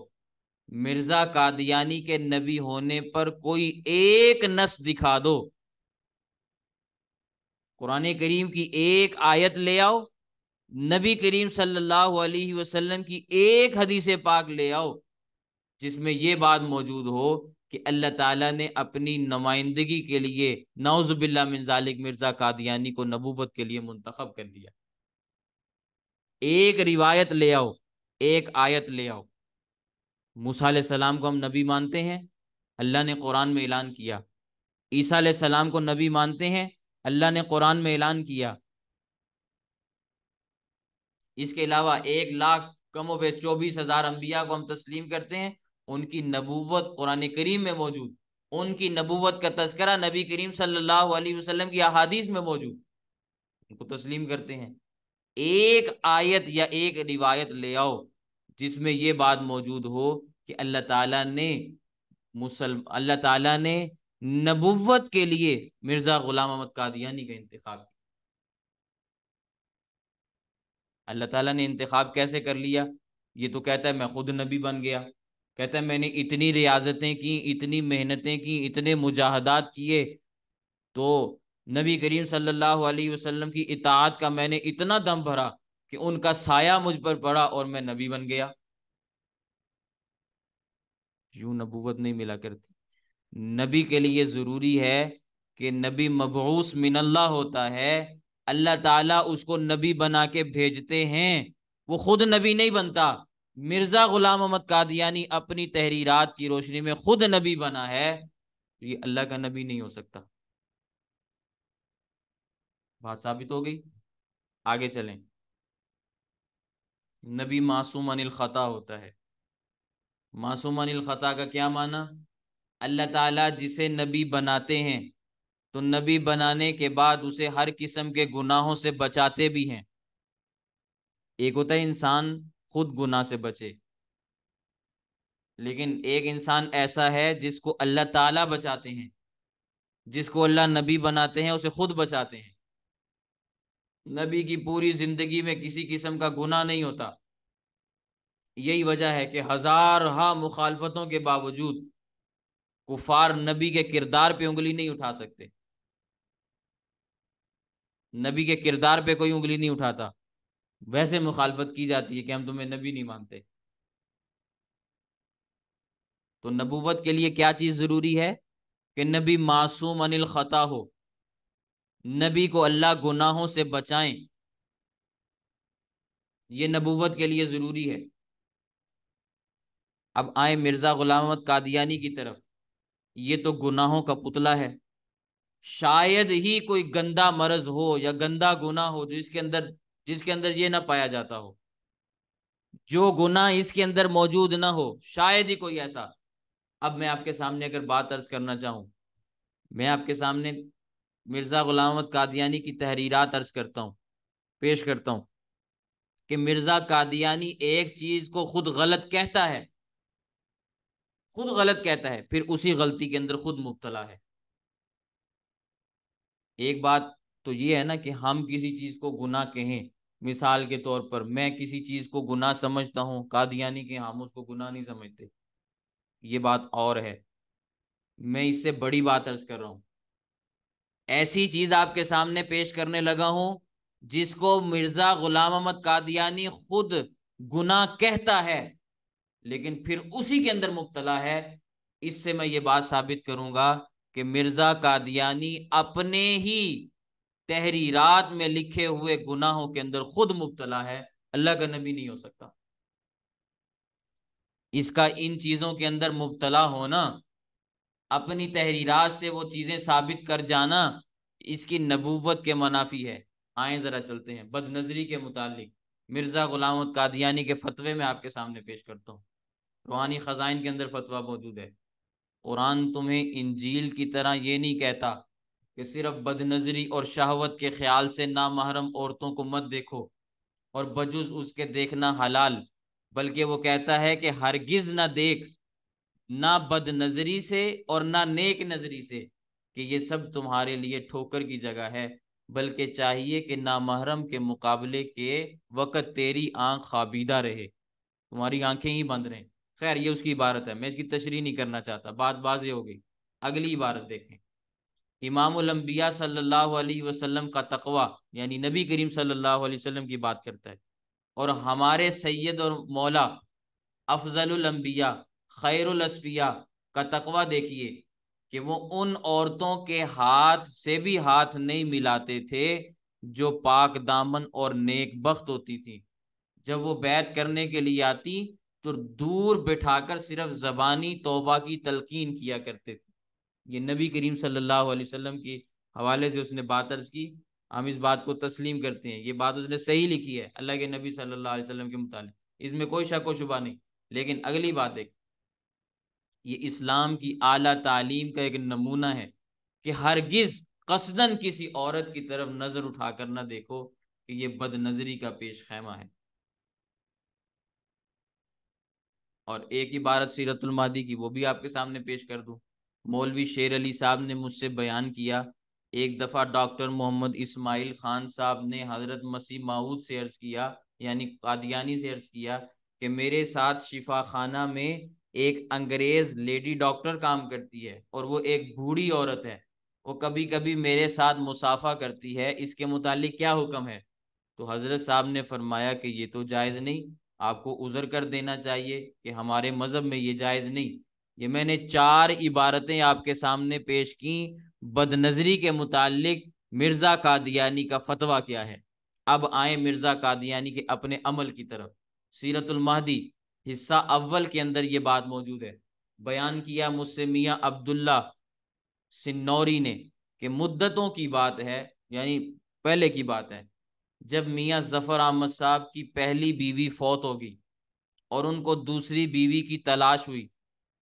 मिर्जा कादियानी के नबी होने पर कोई एक नस दिखा दो कुरान करीम की एक आयत ले आओ नबी करीम सल्लल्लाहु अलैहि वसल्लम की एक हदीस पाक ले आओ जिसमें यह बात मौजूद हो कि अल्लाह ताला ने अपनी नुमाइंदगी के लिए नौजबिल्ला मिनजालिक मिर्जा कादियानी को नबूबत के लिए मुंतखब कर दिया एक रिवायत ले आओ एक आयत ले आओ मूसा सलाम को हम नबी मानते हैं अल्लाह ने कुरान में ऐलान किया ईसा सलाम को नबी मानते हैं अल्लाह ने कुरान में ऐलान किया इसके अलावा एक लाख कमो पर चौबीस हजार अम्बिया को हम तस्लीम करते हैं उनकी नबूवत कुरान करीम में मौजूद उनकी नबूवत का तस्करा नबी करीम सल्लल्लाहु अलैहि वसल्लम की अहादीस में मौजूद उनको तस्लीम करते हैं एक आयत या एक रिवायत ले आओ जिसमें ये बात मौजूद हो कि अल्लाह ताला ने मुसल अल्लाह ताला ने नबुवत के लिए मिर्ज़ा ग़ुलाम अहमद कादियानी का इंतखा अल्लाह ताला ने इंतखा कैसे कर लिया ये तो कहता है मैं खुद नबी बन गया कहता है मैंने इतनी रियाजतें की इतनी मेहनतें की इतने मुजाहदात किए तो नबी करीम सल्लल्लाहु अलैहि वसल्लम की इतात का मैंने इतना दम भरा कि उनका साया मुझ पर पड़ा और मैं नबी बन गया यूं नबूवत नहीं मिला करती नबी के लिए ज़रूरी है कि नबी मबूस मिनल्ला होता है अल्लाह ताला उसको नबी बना के भेजते हैं वो खुद नबी नहीं बनता मिर्ज़ा ग़ुलाम अहमद कादियानी अपनी तहरीरात की रोशनी में खुद नबी बना है तो ये अल्लाह का नबी नहीं हो सकता बात साबित हो गई आगे चलें नबी मासूम अनिल ख़ता होता है मासूम अनिल ख़ता का क्या माना अल्लाह ताला जिसे नबी बनाते हैं तो नबी बनाने के बाद उसे हर किस्म के गुनाहों से बचाते भी हैं एक होता है इंसान खुद गुनाह से बचे लेकिन एक इंसान ऐसा है जिसको अल्लाह ताला बचाते हैं जिसको अल्लाह नबी बनाते हैं उसे खुद बचाते हैं नबी की पूरी जिंदगी में किसी किस्म का गुना नहीं होता यही वजह है कि हजार हा मुखालफतों के बावजूद कुफार नबी के किरदार पे उंगली नहीं उठा सकते नबी के किरदार पे कोई उंगली नहीं उठाता वैसे मुखालफत की जाती है कि हम तुम्हें नबी नहीं मानते तो नबूवत के लिए क्या चीज़ ज़रूरी है कि नबी मासूम अनिल ख़ता हो नबी को अल्लाह गुनाहों से बचाए ये नबूवत के लिए ज़रूरी है अब आए मिर्ज़ा गुलामत कादियानी की तरफ ये तो गुनाहों का पुतला है शायद ही कोई गंदा मर्ज हो या गंदा गुना हो जो इसके अंदर जिसके अंदर ये ना पाया जाता हो जो गुनाह इसके अंदर मौजूद ना हो शायद ही कोई ऐसा अब मैं आपके सामने अगर बात अर्ज करना चाहूँ मैं आपके सामने मिर्ज़ा गुलामत कादियानी की तहरीरत अर्ज करता हूँ पेश करता हूँ कि मिर्ज़ा कादियानी एक चीज़ को खुद गलत कहता है खुद गलत कहता है फिर उसी गलती के अंदर खुद मुबतला है एक बात तो ये है ना कि हम किसी चीज़ को गुना कहें मिसाल के तौर पर मैं किसी चीज़ को गुना समझता हूँ कादियानी के हम उसको गुना नहीं समझते ये बात और है मैं इससे बड़ी बात अर्ज कर रहा हूँ ऐसी चीज आपके सामने पेश करने लगा हूं जिसको मिर्जा गुलाम अहमद कादियानी खुद गुना कहता है लेकिन फिर उसी के अंदर मुबतला है इससे मैं ये बात साबित करूंगा कि मिर्जा कादियानी अपने ही तहरीरात में लिखे हुए गुनाहों के अंदर खुद मुबतला है अल्लाह का नबी नहीं हो सकता इसका इन चीजों के अंदर मुबतला होना अपनी तहरीरात से वो चीज़ें साबित कर जाना इसकी नबूवत के मुनाफी है आए ज़रा चलते हैं बद नज़री के मुतालिक मिर्ज़ा ग़ुलाम कादियानी के फतवे में आपके सामने पेश करता हूँ रूहानी ख़जाइन के अंदर फतवा मौजूद है कुरान तुम्हें इंजील की तरह ये नहीं कहता कि सिर्फ बदनजरी और शहवत के ख्याल से नामहरम औरतों को मत देखो और बजुज उसके देखना हलाल बल्कि वो कहता है कि हरगिज ना देख ना बद नजरी से और ना नेक नजरी से कि ये सब तुम्हारे लिए ठोकर की जगह है बल्कि चाहिए कि नामहरम के मुकाबले के वक़्त तेरी आंख खाबीदा रहे तुम्हारी आंखें ही बंद रहें खैर ये उसकी इबारत है मैं इसकी तशरी नहीं करना चाहता बात वाजे हो गई अगली इबारत देखें इमामबिया सल्लल्लाहु अलैहि वसल्लम का तकवा यानी नबी करीम सल्लल्लाहु अलैहि वसल्लम की बात करता है और हमारे सैयद और मौला अफजलम्बिया खैरसफिया का तकवा देखिए कि वो उन औरतों के हाथ से भी हाथ नहीं मिलाते थे जो पाक दामन और नेक बख्त होती थी जब वो बैत करने के लिए आती तो दूर बैठाकर सिर्फ ज़बानी तोबा की तलकिन किया करते थे ये नबी करीम सल्लल्लाहु अलैहि वसल्लम के हवाले से उसने बात अर्ज की हम इस बात को तस्लीम करते हैं ये बात उसने सही लिखी है अल्लाह के नबी सल्लल्लाहु अलैहि वसल्लम के मुताबिक इसमें कोई शक व शुबा नहीं लेकिन अगली बात देख ये इस्लाम की आला तालीम का एक नमूना है कि हरगिज़ कसदन किसी औरत की तरफ नज़र उठाकर ना देखो कि ये बदनज़री का पेश खैमा है और एक इबारत सीरतुलमादी की वो भी आपके सामने पेश कर दूँ मौलवी शेर अली साहब ने मुझसे बयान किया एक दफ़ा डॉक्टर मोहम्मद इस्माइल खान साहब ने हज़रत मसीह माऊद से अर्ज़ किया यानी कादियानी से अर्ज़ किया कि मेरे साथ शिफा खाना में एक अंग्रेज लेडी डॉक्टर काम करती है और वो एक बूढ़ी औरत है वो कभी कभी मेरे साथ मुसाफा करती है इसके मुतालिक क्या हुक्म है तो हज़रत साहब ने फरमाया कि ये तो जायज़ नहीं आपको उज़र कर देना चाहिए कि हमारे मज़हब में ये जायज़ नहीं ये मैंने चार इबारतें आपके सामने पेश की बदनज़री के मुतालिक मिर्ज़ा कादियानी का फतवा क्या है अब आए मिर्ज़ा कादियानी के अपने अमल की तरफ सीरतुल महदी हिस्सा अव्वल के अंदर ये बात मौजूद है बयान किया मुझसे मियाँ अब्दुल्ला सिन्नौरी ने कि मुद्दतों की बात है यानी पहले की बात है जब मियाँ ज़फ़र अहमद साहब की पहली बीवी फौत होगी और उनको दूसरी बीवी की तलाश हुई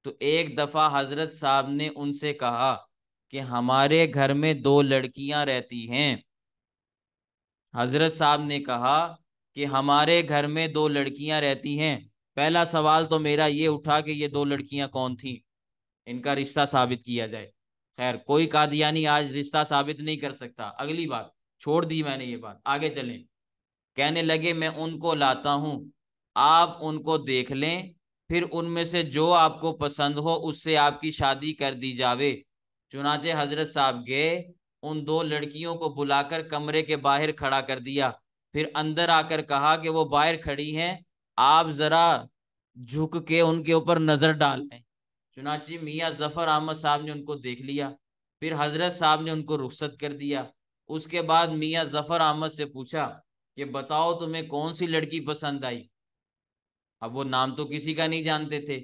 तो एक दफ़ा हज़रत साहब ने उनसे कहा कि हमारे घर में दो लड़कियां रहती हैं हज़रत साहब ने कहा कि हमारे घर में दो लड़कियां रहती हैं पहला सवाल तो मेरा ये उठा कि ये दो लड़कियां कौन थी इनका रिश्ता साबित किया जाए खैर कोई कादियानी आज रिश्ता साबित नहीं कर सकता अगली बात छोड़ दी मैंने ये बात आगे चलें कहने लगे मैं उनको लाता हूँ आप उनको देख लें फिर उनमें से जो आपको पसंद हो उससे आपकी शादी कर दी जावे चुनाचे हजरत साहब गए उन दो लड़कियों को बुलाकर कमरे के बाहर खड़ा कर दिया फिर अंदर आकर कहा कि वो बाहर खड़ी हैं आप जरा झुक के उनके ऊपर नजर डाल लें चुनाची मियाँ जफर अहमद साहब ने उनको देख लिया फिर हजरत साहब ने उनको रुख्सत कर दिया उसके बाद मियाँ जफर अहमद से पूछा कि बताओ तुम्हें कौन सी लड़की पसंद आई अब वो नाम तो किसी का नहीं जानते थे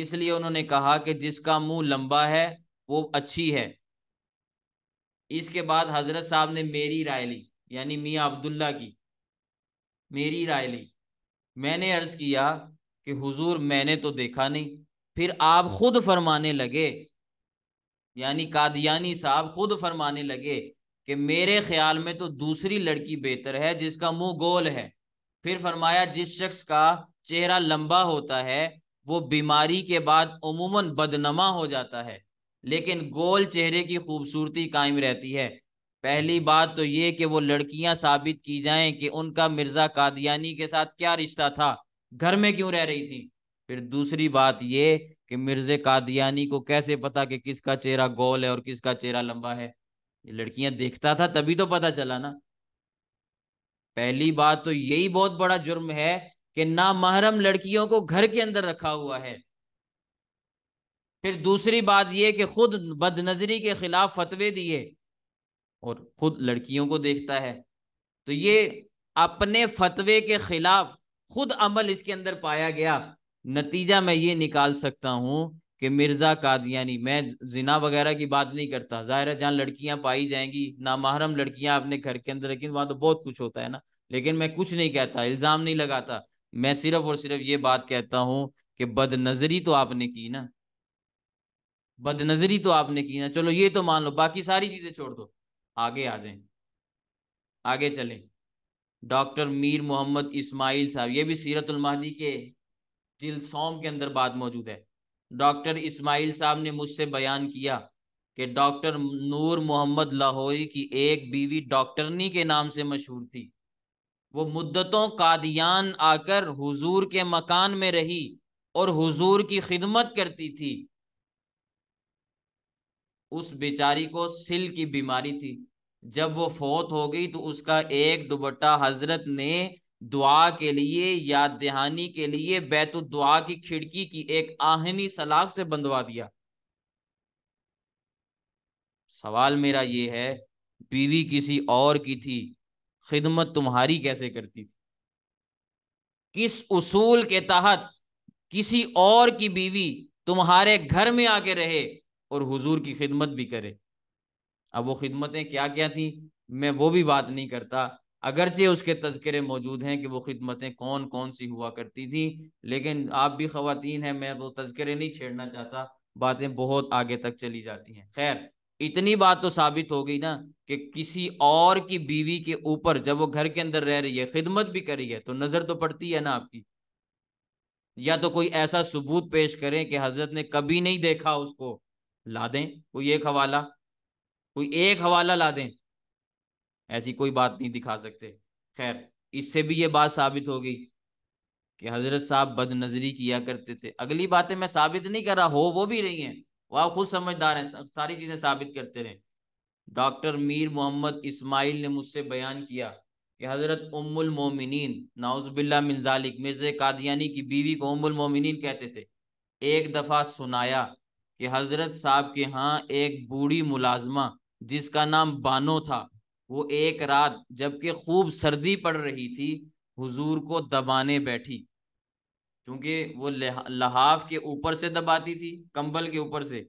इसलिए उन्होंने कहा कि जिसका मुंह लंबा है वो अच्छी है इसके बाद हजरत साहब ने मेरी राय ली यानी मियाँ अब्दुल्ला की मेरी राय ली मैंने हम्म। अर्ज किया कि हुजूर मैंने तो देखा नहीं फिर आप खुद फरमाने लगे यानी कादियानी साहब खुद फरमाने लगे कि मेरे ख्याल में तो दूसरी लड़की बेहतर है जिसका मुंह गोल है फिर फरमाया जिस शख्स का चेहरा लंबा होता है वो बीमारी के बाद अमूमन बदनमा हो जाता है लेकिन गोल चेहरे की खूबसूरती कायम रहती है पहली हम्म। बात तो ये कि वो लड़कियां साबित की जाएं कि उनका मिर्जा कादियानी के साथ क्या रिश्ता था घर में क्यों रह रही थी फिर दूसरी बात ये कि मिर्जे कादियानी को कैसे पता कि किसका चेहरा गोल है और किसका चेहरा लंबा है ये लड़कियां देखता था तभी तो पता चला ना पहली बात तो यही बहुत बड़ा जुर्म है कि ना महरम लड़कियों को घर के अंदर रखा हुआ है फिर दूसरी बात यह कि खुद बदनजरी के खिलाफ फतवे दिए और खुद लड़कियों को देखता है तो ये अपने फतवे के खिलाफ खुद अमल इसके अंदर पाया गया नतीजा मैं ये निकाल सकता हूँ कि मिर्ज़ा कादियानी मैं जिना वगैरह की बात नहीं करता ज़ाहिर है जहाँ लड़कियाँ पाई जाएंगी नामहरम लड़कियाँ अपने घर के अंदर लेकिन वहाँ तो बहुत कुछ होता है ना लेकिन मैं कुछ नहीं कहता इल्ज़ाम नहीं लगाता मैं सिर्फ और सिर्फ ये बात कहता हूँ कि बदनजरी तो आपने की ना बदनजरी तो आपने की ना चलो ये तो मान लो बाकी सारी चीज़ें छोड़ दो आगे आ हम्म। जाएं आगे चलें डॉक्टर मीर मोहम्मद इस्माइल साहब ये भी सीरतुल महदी के जिल सौम के अंदर बात मौजूद है डॉक्टर इस्माइल साहब ने मुझसे बयान किया कि डॉक्टर नूर मोहम्मद लाहौरी की एक बीवी डॉक्टरनी के नाम से मशहूर थी वो मुद्दतों कादियान आकर हुजूर के मकान में रही और हुजूर की खिदमत करती थी उस बेचारी को सिल की बीमारी थी जब वो फौत हो गई तो उसका एक दुबट्टा हजरत ने दुआ के लिए या दहानी के लिए बैतु दुआ की खिड़की की एक आहनी सलाख से बंधवा दिया सवाल मेरा ये है बीवी किसी और की थी खिदमत तुम्हारी कैसे करती थी किस उसूल के तहत किसी और की बीवी तुम्हारे घर में आके रहे और हुजूर की खिदमत भी करे अब वो खिदमतें क्या क्या थी मैं वो भी बात नहीं करता अगरचे उसके तस्करे मौजूद हैं कि वो खिदमतें कौन कौन सी हुआ करती थी लेकिन आप भी खातन हैं मैं वो तो तस्करे नहीं छेड़ना चाहता बातें बहुत आगे तक चली जाती हैं खैर इतनी बात तो साबित हो गई ना कि किसी और की बीवी के ऊपर जब वो घर के अंदर रह रही है खिदमत भी करी है तो नज़र तो पड़ती है ना आपकी या तो कोई ऐसा सबूत पेश करें कि हजरत ने कभी नहीं देखा उसको ला दें कोई एक हवाला कोई एक हवाला ला दें ऐसी कोई बात नहीं दिखा सकते खैर इससे भी ये बात साबित हो गई कि हजरत साहब बदनजरी किया करते थे अगली बातें मैं साबित नहीं कर रहा हो वो भी रही हैं वह आप खुद समझदार हैं सारी चीज़ें साबित करते रहे डॉक्टर मीर मोहम्मद इस्माइल ने मुझसे बयान किया कि हज़रत उमुल मोमिनीन नाउजबिल्ला मिनजालिक मिर्ज़ कादियानी की बीवी को उमुल मोमिनीन कहते थे एक दफ़ा सुनाया कि हजरत साहब के यहाँ एक बूढ़ी मुलाजमा जिसका नाम बानो था वो एक रात जबकि खूब सर्दी पड़ रही थी हुजूर को दबाने बैठी क्योंकि वो लहाफ के ऊपर से दबाती थी कंबल के ऊपर से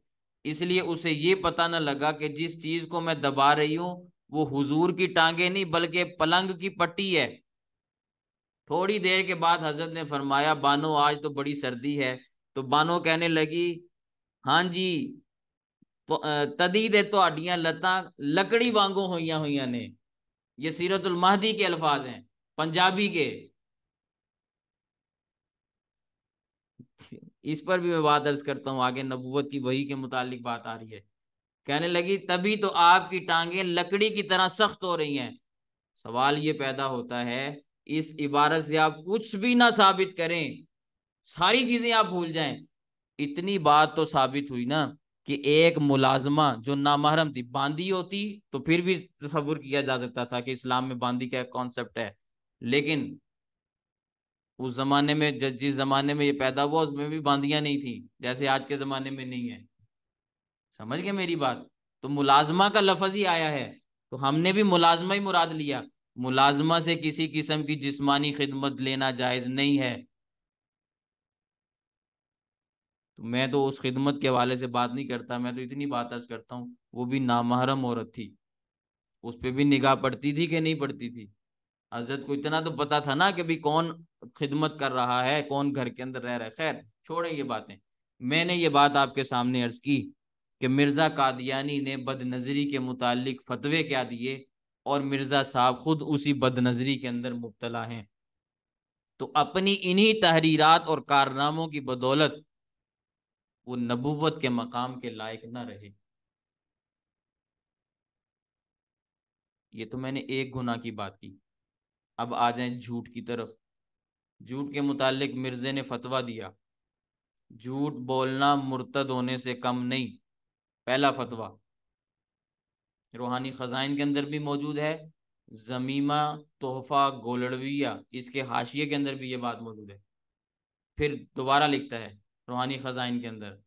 इसलिए उसे ये पता न लगा कि जिस चीज़ को मैं दबा रही हूँ वो हुजूर की टांगे नहीं बल्कि पलंग की पट्टी है थोड़ी देर के बाद हजरत ने फरमाया बानो आज तो बड़ी सर्दी है तो बानो कहने लगी हाँ तो तदी दे ਤੁਹਾਡੀਆਂ लत लकड़ी ਵਾਂਗੂ हुई ਹੋਈਆਂ ਨੇ ये सीरतुल महदी के अल्फाज हैं पंजाबी के इस पर भी मैं बात अर्ज करता हूँ आगे नबूवत की वही के मुतालिक बात आ रही है कहने लगी तभी तो आपकी टांगे लकड़ी की तरह सख्त हो रही हैं सवाल ये पैदा होता है इस इबारत से आप कुछ भी ना साबित करें सारी चीजें आप भूल जाएं इतनी बात तो साबित हुई ना कि एक मुलाजमा जो नामहरम थी बांदी होती तो फिर भी तस्वुर किया जा सकता था कि इस्लाम में बांदी का कॉन्सेप्ट है लेकिन उस जमाने में जिस जमाने में ये पैदा हुआ उसमें भी बांदियां नहीं थी जैसे आज के जमाने में नहीं है समझ गए मेरी बात तो मुलाजमा का लफज ही आया है तो हमने भी मुलाजमा ही मुराद लिया मुलाजमा से किसी किस्म की जिस्मानी खिदमत लेना जायज नहीं है तो मैं तो उस खिदमत के हवाले से बात नहीं करता मैं तो इतनी बात अर्ज करता हूँ वो भी नामहरम औरत थी उस पर भी निगाह पड़ती थी कि नहीं पड़ती थी हजरत को इतना तो पता था ना कि भाई कौन खिदमत कर रहा है कौन घर के अंदर रह रहा है खैर छोड़ें ये बातें मैंने ये बात आपके सामने अर्ज की कि मिर्ज़ा कादियानी ने बदनज़री के मुतालिक फतवे क्या दिए और मिर्ज़ा साहब खुद उसी बदनज़री के अंदर मुबतला हैं तो अपनी इन्हीं तहरीरात और कारनामों की बदौलत वो नबूवत के मकाम के लायक ना रहे ये तो मैंने एक गुना की बात की अब आ जाए झूठ की तरफ झूठ के मुतालिक मिर्जे ने फतवा दिया झूठ बोलना मुर्तद होने से कम नहीं पहला फतवा रूहानी ख़जाइन के अंदर भी मौजूद है जमीमा तोहफा गोलड़विया इसके हाशिए के अंदर भी ये बात मौजूद है फिर दोबारा लिखता है रूहानी ख़जाइन के अंदर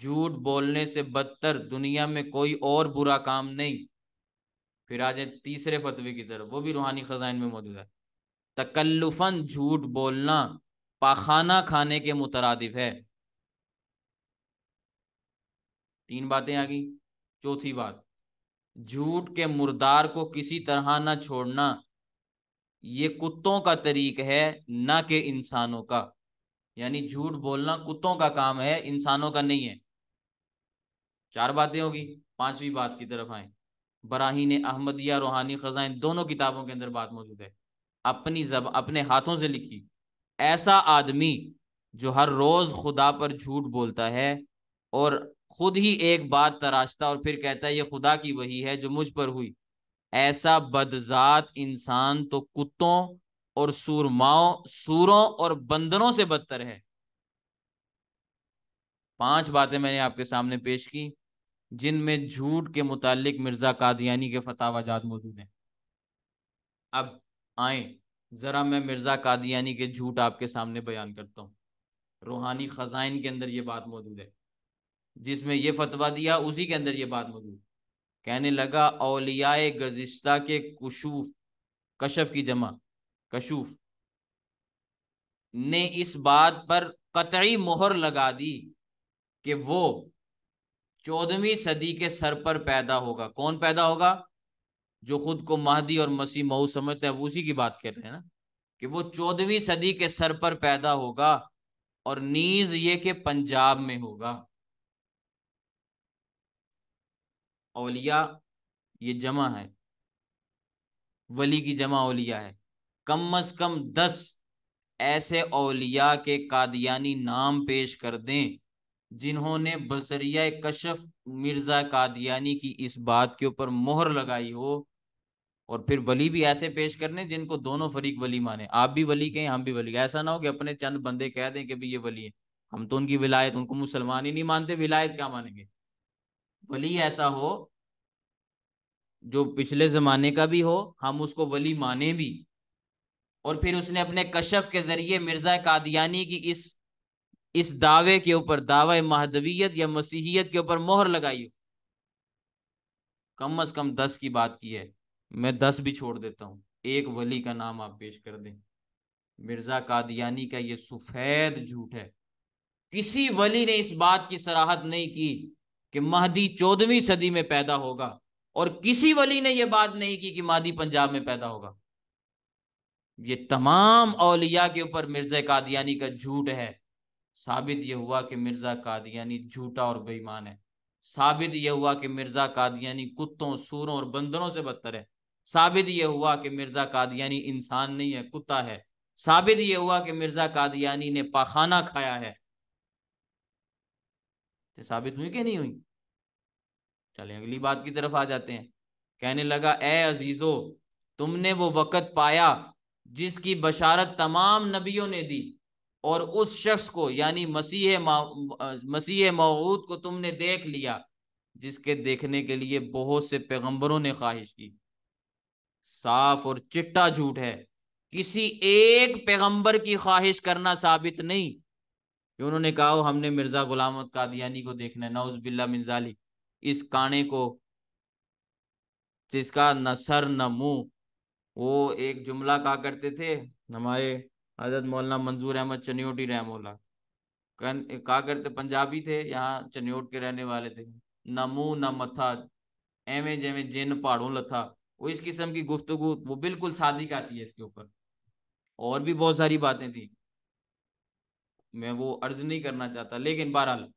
झूठ बोलने से बदतर दुनिया में कोई और बुरा काम नहीं फिर आ जाए तीसरे फतवे की तरफ वो भी रूहानी ख़जाइन में मौजूद है तकल्लुफन झूठ बोलना पाखाना खाने के मुतरद है तीन बातें आ गई चौथी बात झूठ के मुर्दार को किसी तरह ना छोड़ना ये कुत्तों का तरीक है ना कि इंसानों का यानी झूठ बोलना कुत्तों का काम है इंसानों का नहीं है चार बातें होगी पांचवी बात की तरफ आए बराहीन अहमदिया रूहानी खजाइन दोनों किताबों के अंदर बात मौजूद है अपनी जब अपने हाथों से लिखी ऐसा आदमी जो हर रोज खुदा पर झूठ बोलता है और खुद ही एक बात तराशता और फिर कहता है ये खुदा की वही है जो मुझ पर हुई ऐसा बदजात इंसान तो कुत्तों और सूरमाओं सूरों और बंधनों से बदतर है पांच बातें मैंने आपके सामने पेश की जिनमें झूठ के मुतालिक मिर्जा कादियानी के फतावाजात मौजूद हैं अब आए ज़रा मैं मिर्ज़ा कादियानी के झूठ आपके सामने बयान करता हूँ रूहानी ख़जाइन के अंदर ये बात मौजूद है जिसमें यह फतवा दिया उसी के अंदर ये बात मौजूद कहने लगा अलियाए गजिश्ता के कुशूफ कशफ की जमा कशूफ ने इस बात पर कतई मोहर लगा दी कि वो चौदहवीं सदी के सर पर पैदा होगा कौन पैदा होगा जो खुद को महदी और मसीह मऊ समझते हैं उसी की बात कर रहे हैं ना कि वो चौदहवीं सदी के सर पर पैदा होगा और नीज ये कि पंजाब में होगा औलिया ये जमा है वली की जमा औलिया है कम अज कम दस ऐसे अलिया के कादियानी नाम पेश कर दें जिन्होंने बसरिया कशफ मिर्ज़ा कादियानी की इस बात के ऊपर मोहर लगाई हो और फिर वली भी ऐसे पेश कर दें जिनको दोनों फरीक वली माने आप भी वली कहें हम भी वली ऐसा ना हो कि अपने चंद बंदे कह दें कि भाई ये वली है हम तो उनकी विलायत उनको मुसलमान ही नहीं मानते विलायत क्या मानेंगे वली ऐसा हो जो पिछले ज़माने का भी हो हम उसको वली माने भी और फिर उसने अपने कशफ के जरिए मिर्जा कादियानी की इस इस दावे के ऊपर दावा महदवियत या मसीहियत के ऊपर मोहर लगाई कम अज कम दस की बात की है मैं दस भी छोड़ देता हूँ एक वली का नाम आप पेश कर दें मिर्जा कादियानी का ये सफेद झूठ है किसी वली ने इस बात की सराहत नहीं की कि महदी चौदहवीं सदी में पैदा होगा और किसी वली ने यह बात नहीं की कि मादी पंजाब में पैदा होगा ये तमाम अलिया के ऊपर मिर्ज़ा कादियानी का झूठ है साबित यह हुआ कि मिर्ज़ा कादियानी झूठा और बेईमान है साबित यह हुआ कि मिर्ज़ा कादियानी कुत्तों सूरों और बंदरों से बदतर है साबित यह हुआ कि मिर्ज़ा कादियानी इंसान नहीं है कुत्ता है साबित यह हुआ कि मिर्ज़ा कादियानी ने पाखाना खाया है तो साबित हुई कि नहीं हुई चले अगली बात की तरफ आ जाते हैं कहने लगा ए अजीज़ो तुमने वो वक़्त पाया जिसकी बशारत तमाम नबियों ने दी और उस शख्स को यानी मसीह मसीह मऊद को तुमने देख लिया जिसके देखने के लिए बहुत से पैगंबरों ने ख्वाहिश की साफ और चिट्टा झूठ है किसी एक पैगंबर की ख्वाहिश करना साबित नहीं कि उन्होंने कहा हमने मिर्ज़ा गुलाम कादियानी को देखना है नौज बिल्ला मिजाली इस काने को जिसका न सर न मुंह वो एक जुमला कहा करते थे हमारे हजरत मौलाना मंजूर अहमद चनियोटी रहमोला कहा करते पंजाबी थे यहाँ चनियोट के रहने वाले थे न मुँह न मथा एवें जैवें जिन पहाड़ों लथा वो इस किस्म की गुफ्तु वो बिल्कुल सादिक आती है इसके ऊपर और भी बहुत सारी बातें थी मैं वो अर्ज नहीं करना चाहता लेकिन बहरहाल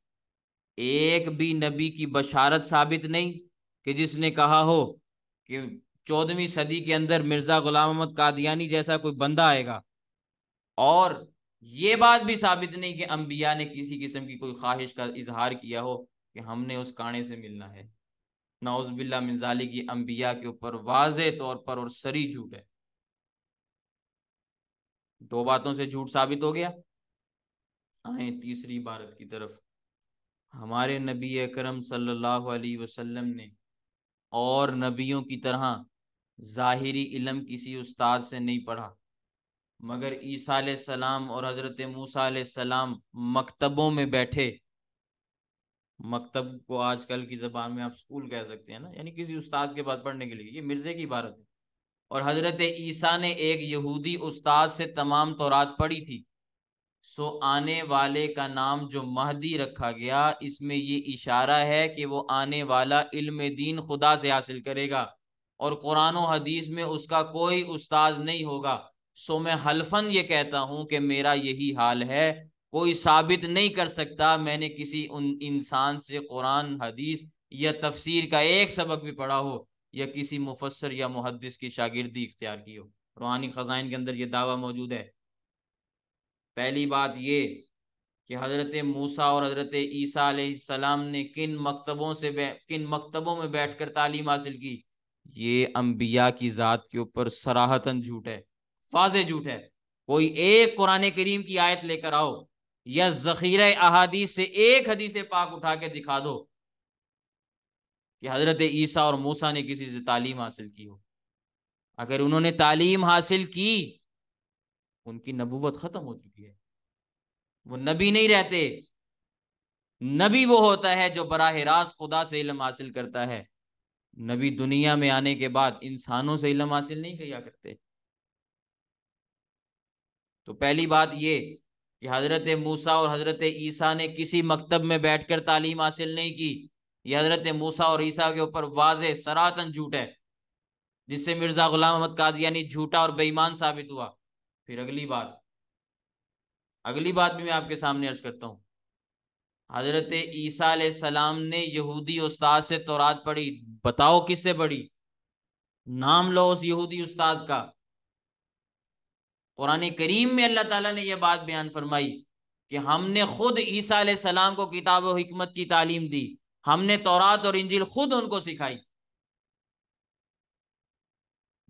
एक भी नबी की बशारत साबित नहीं कि जिसने कहा हो कि चौदहवीं सदी के अंदर मिर्जा गुलाम अहमद कादियानी जैसा कोई बंदा आएगा और ये बात भी साबित नहीं कि अम्बिया ने किसी किस्म की कोई ख्वाहिश का इजहार किया हो कि हमने उस काणे से मिलना है नाउजबिल्ला मिजाली की अम्बिया के ऊपर वाज तौर पर और सरी झूठ है दो बातों से झूठ साबित हो गया आए तीसरी भारत की तरफ हमारे नबी अकरम सल्लल्लाहु अलैहि वसल्लम ने और नबियों की तरह ज़ाहरी इलम किसी उस्ताद से नहीं पढ़ा मगर ईसा सलाम और हज़रत मूसा सलाम मकतबों में बैठे मकतब को आजकल की ज़बान में आप स्कूल कह सकते हैं ना यानी किसी उस्ताद के बाद पढ़ने के लिए ये मिर्ज़े की इबारत है और हज़रत ईसा ने एक यहूदी उस्ताद से तमाम तौरात पढ़ी थी सो आने वाले का नाम जो महदी रखा गया इसमें ये इशारा है कि वो आने वाला इल्म दीन खुदा से हासिल करेगा और कुरान हदीस में उसका कोई उस्ताद नहीं होगा सो मैं हल्फन ये कहता हूँ कि मेरा यही हाल है कोई साबित नहीं कर सकता मैंने किसी उन इंसान से कुरान हदीस या तफसीर का एक सबक भी पढ़ा हो या किसी मुफसर या मुहदस की शागिर्दी इख्तियार की हो रूहानी ख़जाइन के अंदर ये दावा मौजूद है पहली बात ये कि हज़रत मूसा और हज़रत ईसा सलाम ने किन मकतबों से किन मकतबों में बैठ कर तालीम हासिल की ये अंबिया की ज़ात के ऊपर सराहतन झूठ है फाजे झूठ है कोई एक कुरान करीम की आयत लेकर आओ या जखीरा अहादीस से एक हदीस पाक उठा के दिखा दो कि हज़रत ईसा और मूसा ने किसी से तालीम हासिल की हो अगर उन्होंने तालीम हासिल की उनकी नबूवत ख़त्म हो चुकी है वो नबी नहीं रहते नबी वो होता है जो बराह रास्त खुदा से इलम हासिल करता है नबी दुनिया में आने के बाद इंसानों से इलम हासिल नहीं किया करते तो पहली बात ये कि हज़रत मूसा और हज़रत ईसा ने किसी मकतब में बैठकर तालीम हासिल नहीं की ये हज़रत मूसा और ईसा के ऊपर वाज सरातन झूठ है जिससे मिर्ज़ा गुलाम अहमद कादियानी झूठा और बेईमान साबित हुआ फिर अगली बात अगली बात भी मैं आपके सामने अर्ज करता हूँ हज़रत ईसा सलाम ने यहूदी उस्ताद से तोरात पढ़ी बताओ किससे पढ़ी नाम लो उस यहूदी उस्ताद का कुरान करीम में अल्लाह ताला ने यह बात बयान फरमाई कि हमने खुद ईसा सलाम को किताब और की तालीम दी हमने तोरात और इंजिल खुद उनको सिखाई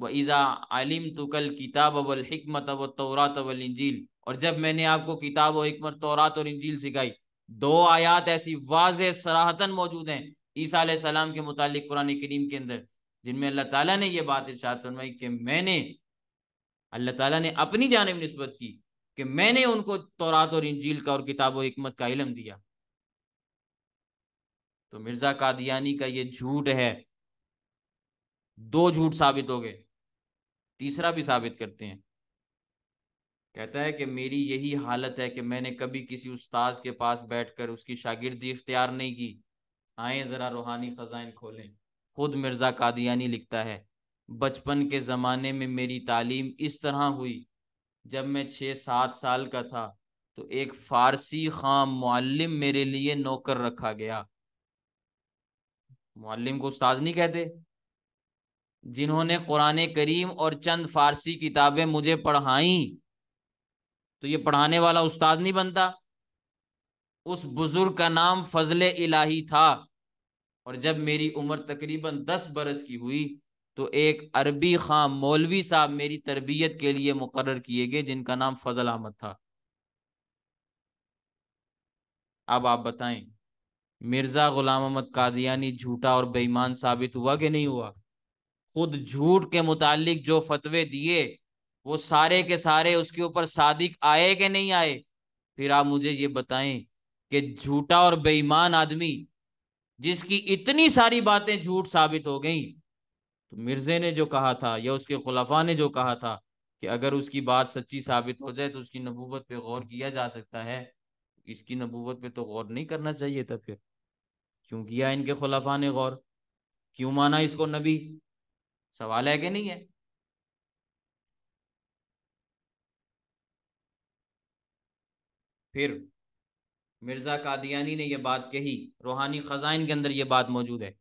व ईज़ा आलिम तुकल किताब अवल अव तोरात अवल इंजील और जब मैंने आपको किताब और हिकमत तोरात और इंजील सिखाई दो आयात ऐसी वाज सराहतन मौजूद हैं ईसा सलाम के मुतालिक कुरान करीम के अंदर जिनमें अल्लाह ताला ने यह बात इर्शाद फरमाई कि मैंने अल्लाह ताला ने अपनी जानब नस्बत की कि मैंने उनको तौरात और इंजील का और किताब हमत का इलम दिया तो मिर्जा कादियानी का ये झूठ है दो झूठ साबित हो गए तीसरा भी साबित करते हैं कहता है कि मेरी यही हालत है कि मैंने कभी किसी उस्ताज के पास बैठकर उसकी शागिर्दी इख्तियार नहीं की आए ज़रा रूहानी ख़जाइन खोलें खुद मिर्ज़ा कादियानी लिखता है बचपन के ज़माने में मेरी तालीम इस तरह हुई जब मैं छः सात साल का था तो एक फ़ारसी खाम मुअल्लिम मेरे लिए नौकर रखा गया मुअल्लिम को उस्ताज नहीं कहते जिन्होंने कुरान करीम और चंद फ़ारसी किताबें मुझे पढ़ाई तो ये पढ़ाने वाला उस्ताद नहीं बनता उस बुजुर्ग का नाम फजल इलाही था और जब मेरी उम्र तकरीबन दस बरस की हुई तो एक अरबी खां मौलवी साहब मेरी तरबियत के लिए मुकर किए गए जिनका नाम फजल अहमद था अब आप बताएं मिर्ज़ा गुलाम अहमद कादियानी झूठा और बेईमान साबित हुआ कि नहीं हुआ खुद झूठ के मुतालिक जो फतवे दिए वो सारे के सारे उसके ऊपर सादिक आए कि नहीं आए फिर आप मुझे ये बताएं कि झूठा और बेईमान आदमी जिसकी इतनी सारी बातें झूठ साबित हो गई तो मिर्जे ने जो कहा था या उसके खुलाफा ने जो कहा था कि अगर उसकी बात सच्ची साबित हो जाए तो उसकी नबूवत पे गौर किया जा सकता है इसकी नबूवत पे तो गौर नहीं करना चाहिए था फिर क्यों किया इनके खुलाफा ने गौर क्यों माना इसको नबी सवाल है कि नहीं है फिर मिर्ज़ा कादियानी ने यह बात कही रूहानी ख़जाइन के अंदर यह बात मौजूद है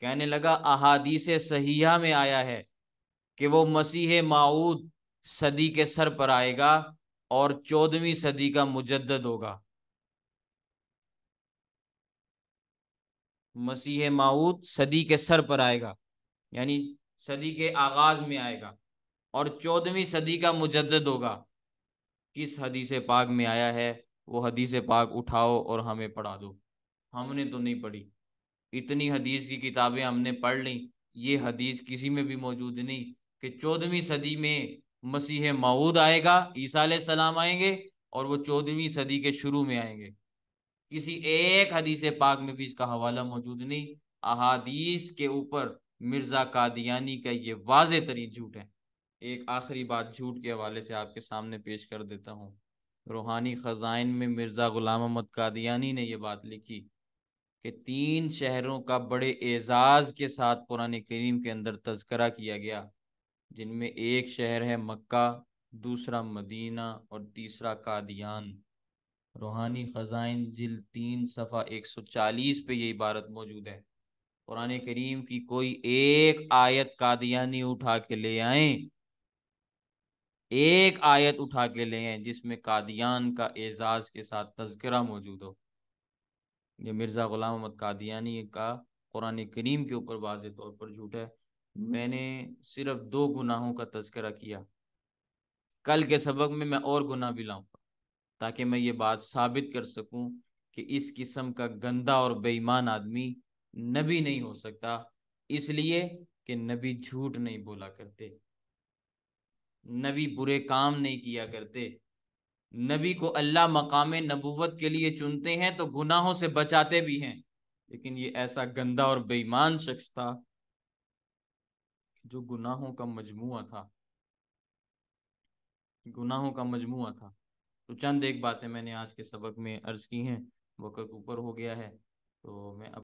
कहने लगा अहादीस सहिया में आया है कि वो मसीह माऊद सदी के सर पर आएगा और चौदहवीं सदी का मुजद होगा मसीह माऊद सदी के सर पर आएगा यानी सदी के आगाज में आएगा और चौदहवीं सदी का मुजद होगा किस हदीस पाक में आया है वो हदीस पाक उठाओ और हमें पढ़ा दो हमने तो नहीं पढ़ी इतनी हदीस की किताबें हमने पढ़ ली ये हदीस किसी में भी मौजूद नहीं कि चौदहवीं सदी में मसीह मऊद आएगा ईसा सलाम आएंगे और वो चौदहवीं सदी के शुरू में आएंगे किसी एक हदीस पाक में भी इसका हवाला मौजूद नहीं अहादीस के ऊपर मिर्ज़ा कादियानी का ये वाज तरीन झूठ है एक आखिरी बात झूठ के हवाले से आपके सामने पेश कर देता हूँ रूहानी ख़जाइन में मिर्ज़ा ग़ुलाम अहमद कादियानी ने यह बात लिखी कि तीन शहरों का बड़े एज़ाज़ के साथ कुरान करीम के अंदर तस्करा किया गया जिनमें एक शहर है मक्का दूसरा मदीना और तीसरा कादियान रूहानी ख़जाइन जिल तीन सफ़ा एक सौ चालीस पे ये इबारत मौजूद है कुरान करीम की कोई एक आयत कादियानी उठा के ले आएँ एक आयत उठा के ले आए जिसमें कादियान का एजाज के साथ तस्करा मौजूद हो ये मिर्ज़ा ग़ुलाम अहमद कादियानी का कुरान करीम के ऊपर वाज तौर पर झूठ है मैंने सिर्फ दो गुनाहों का तस्करा किया कल के सबक में मैं और गुनाह भी लाऊंगा ताकि मैं ये बात साबित कर सकूं कि इस किस्म का गंदा और बेईमान आदमी नबी नहीं हो सकता इसलिए कि नबी झूठ नहीं बोला करते नबी बुरे काम नहीं किया करते नबी को अल्लाह मकाम नबूवत के लिए चुनते हैं तो गुनाहों से बचाते भी हैं लेकिन ये ऐसा गंदा और बेईमान शख्स था जो गुनाहों का मजमु था गुनाहों का मजमु था तो चंद एक बातें मैंने आज के सबक में अर्ज की हैं वक्त ऊपर हो गया है तो मैं अब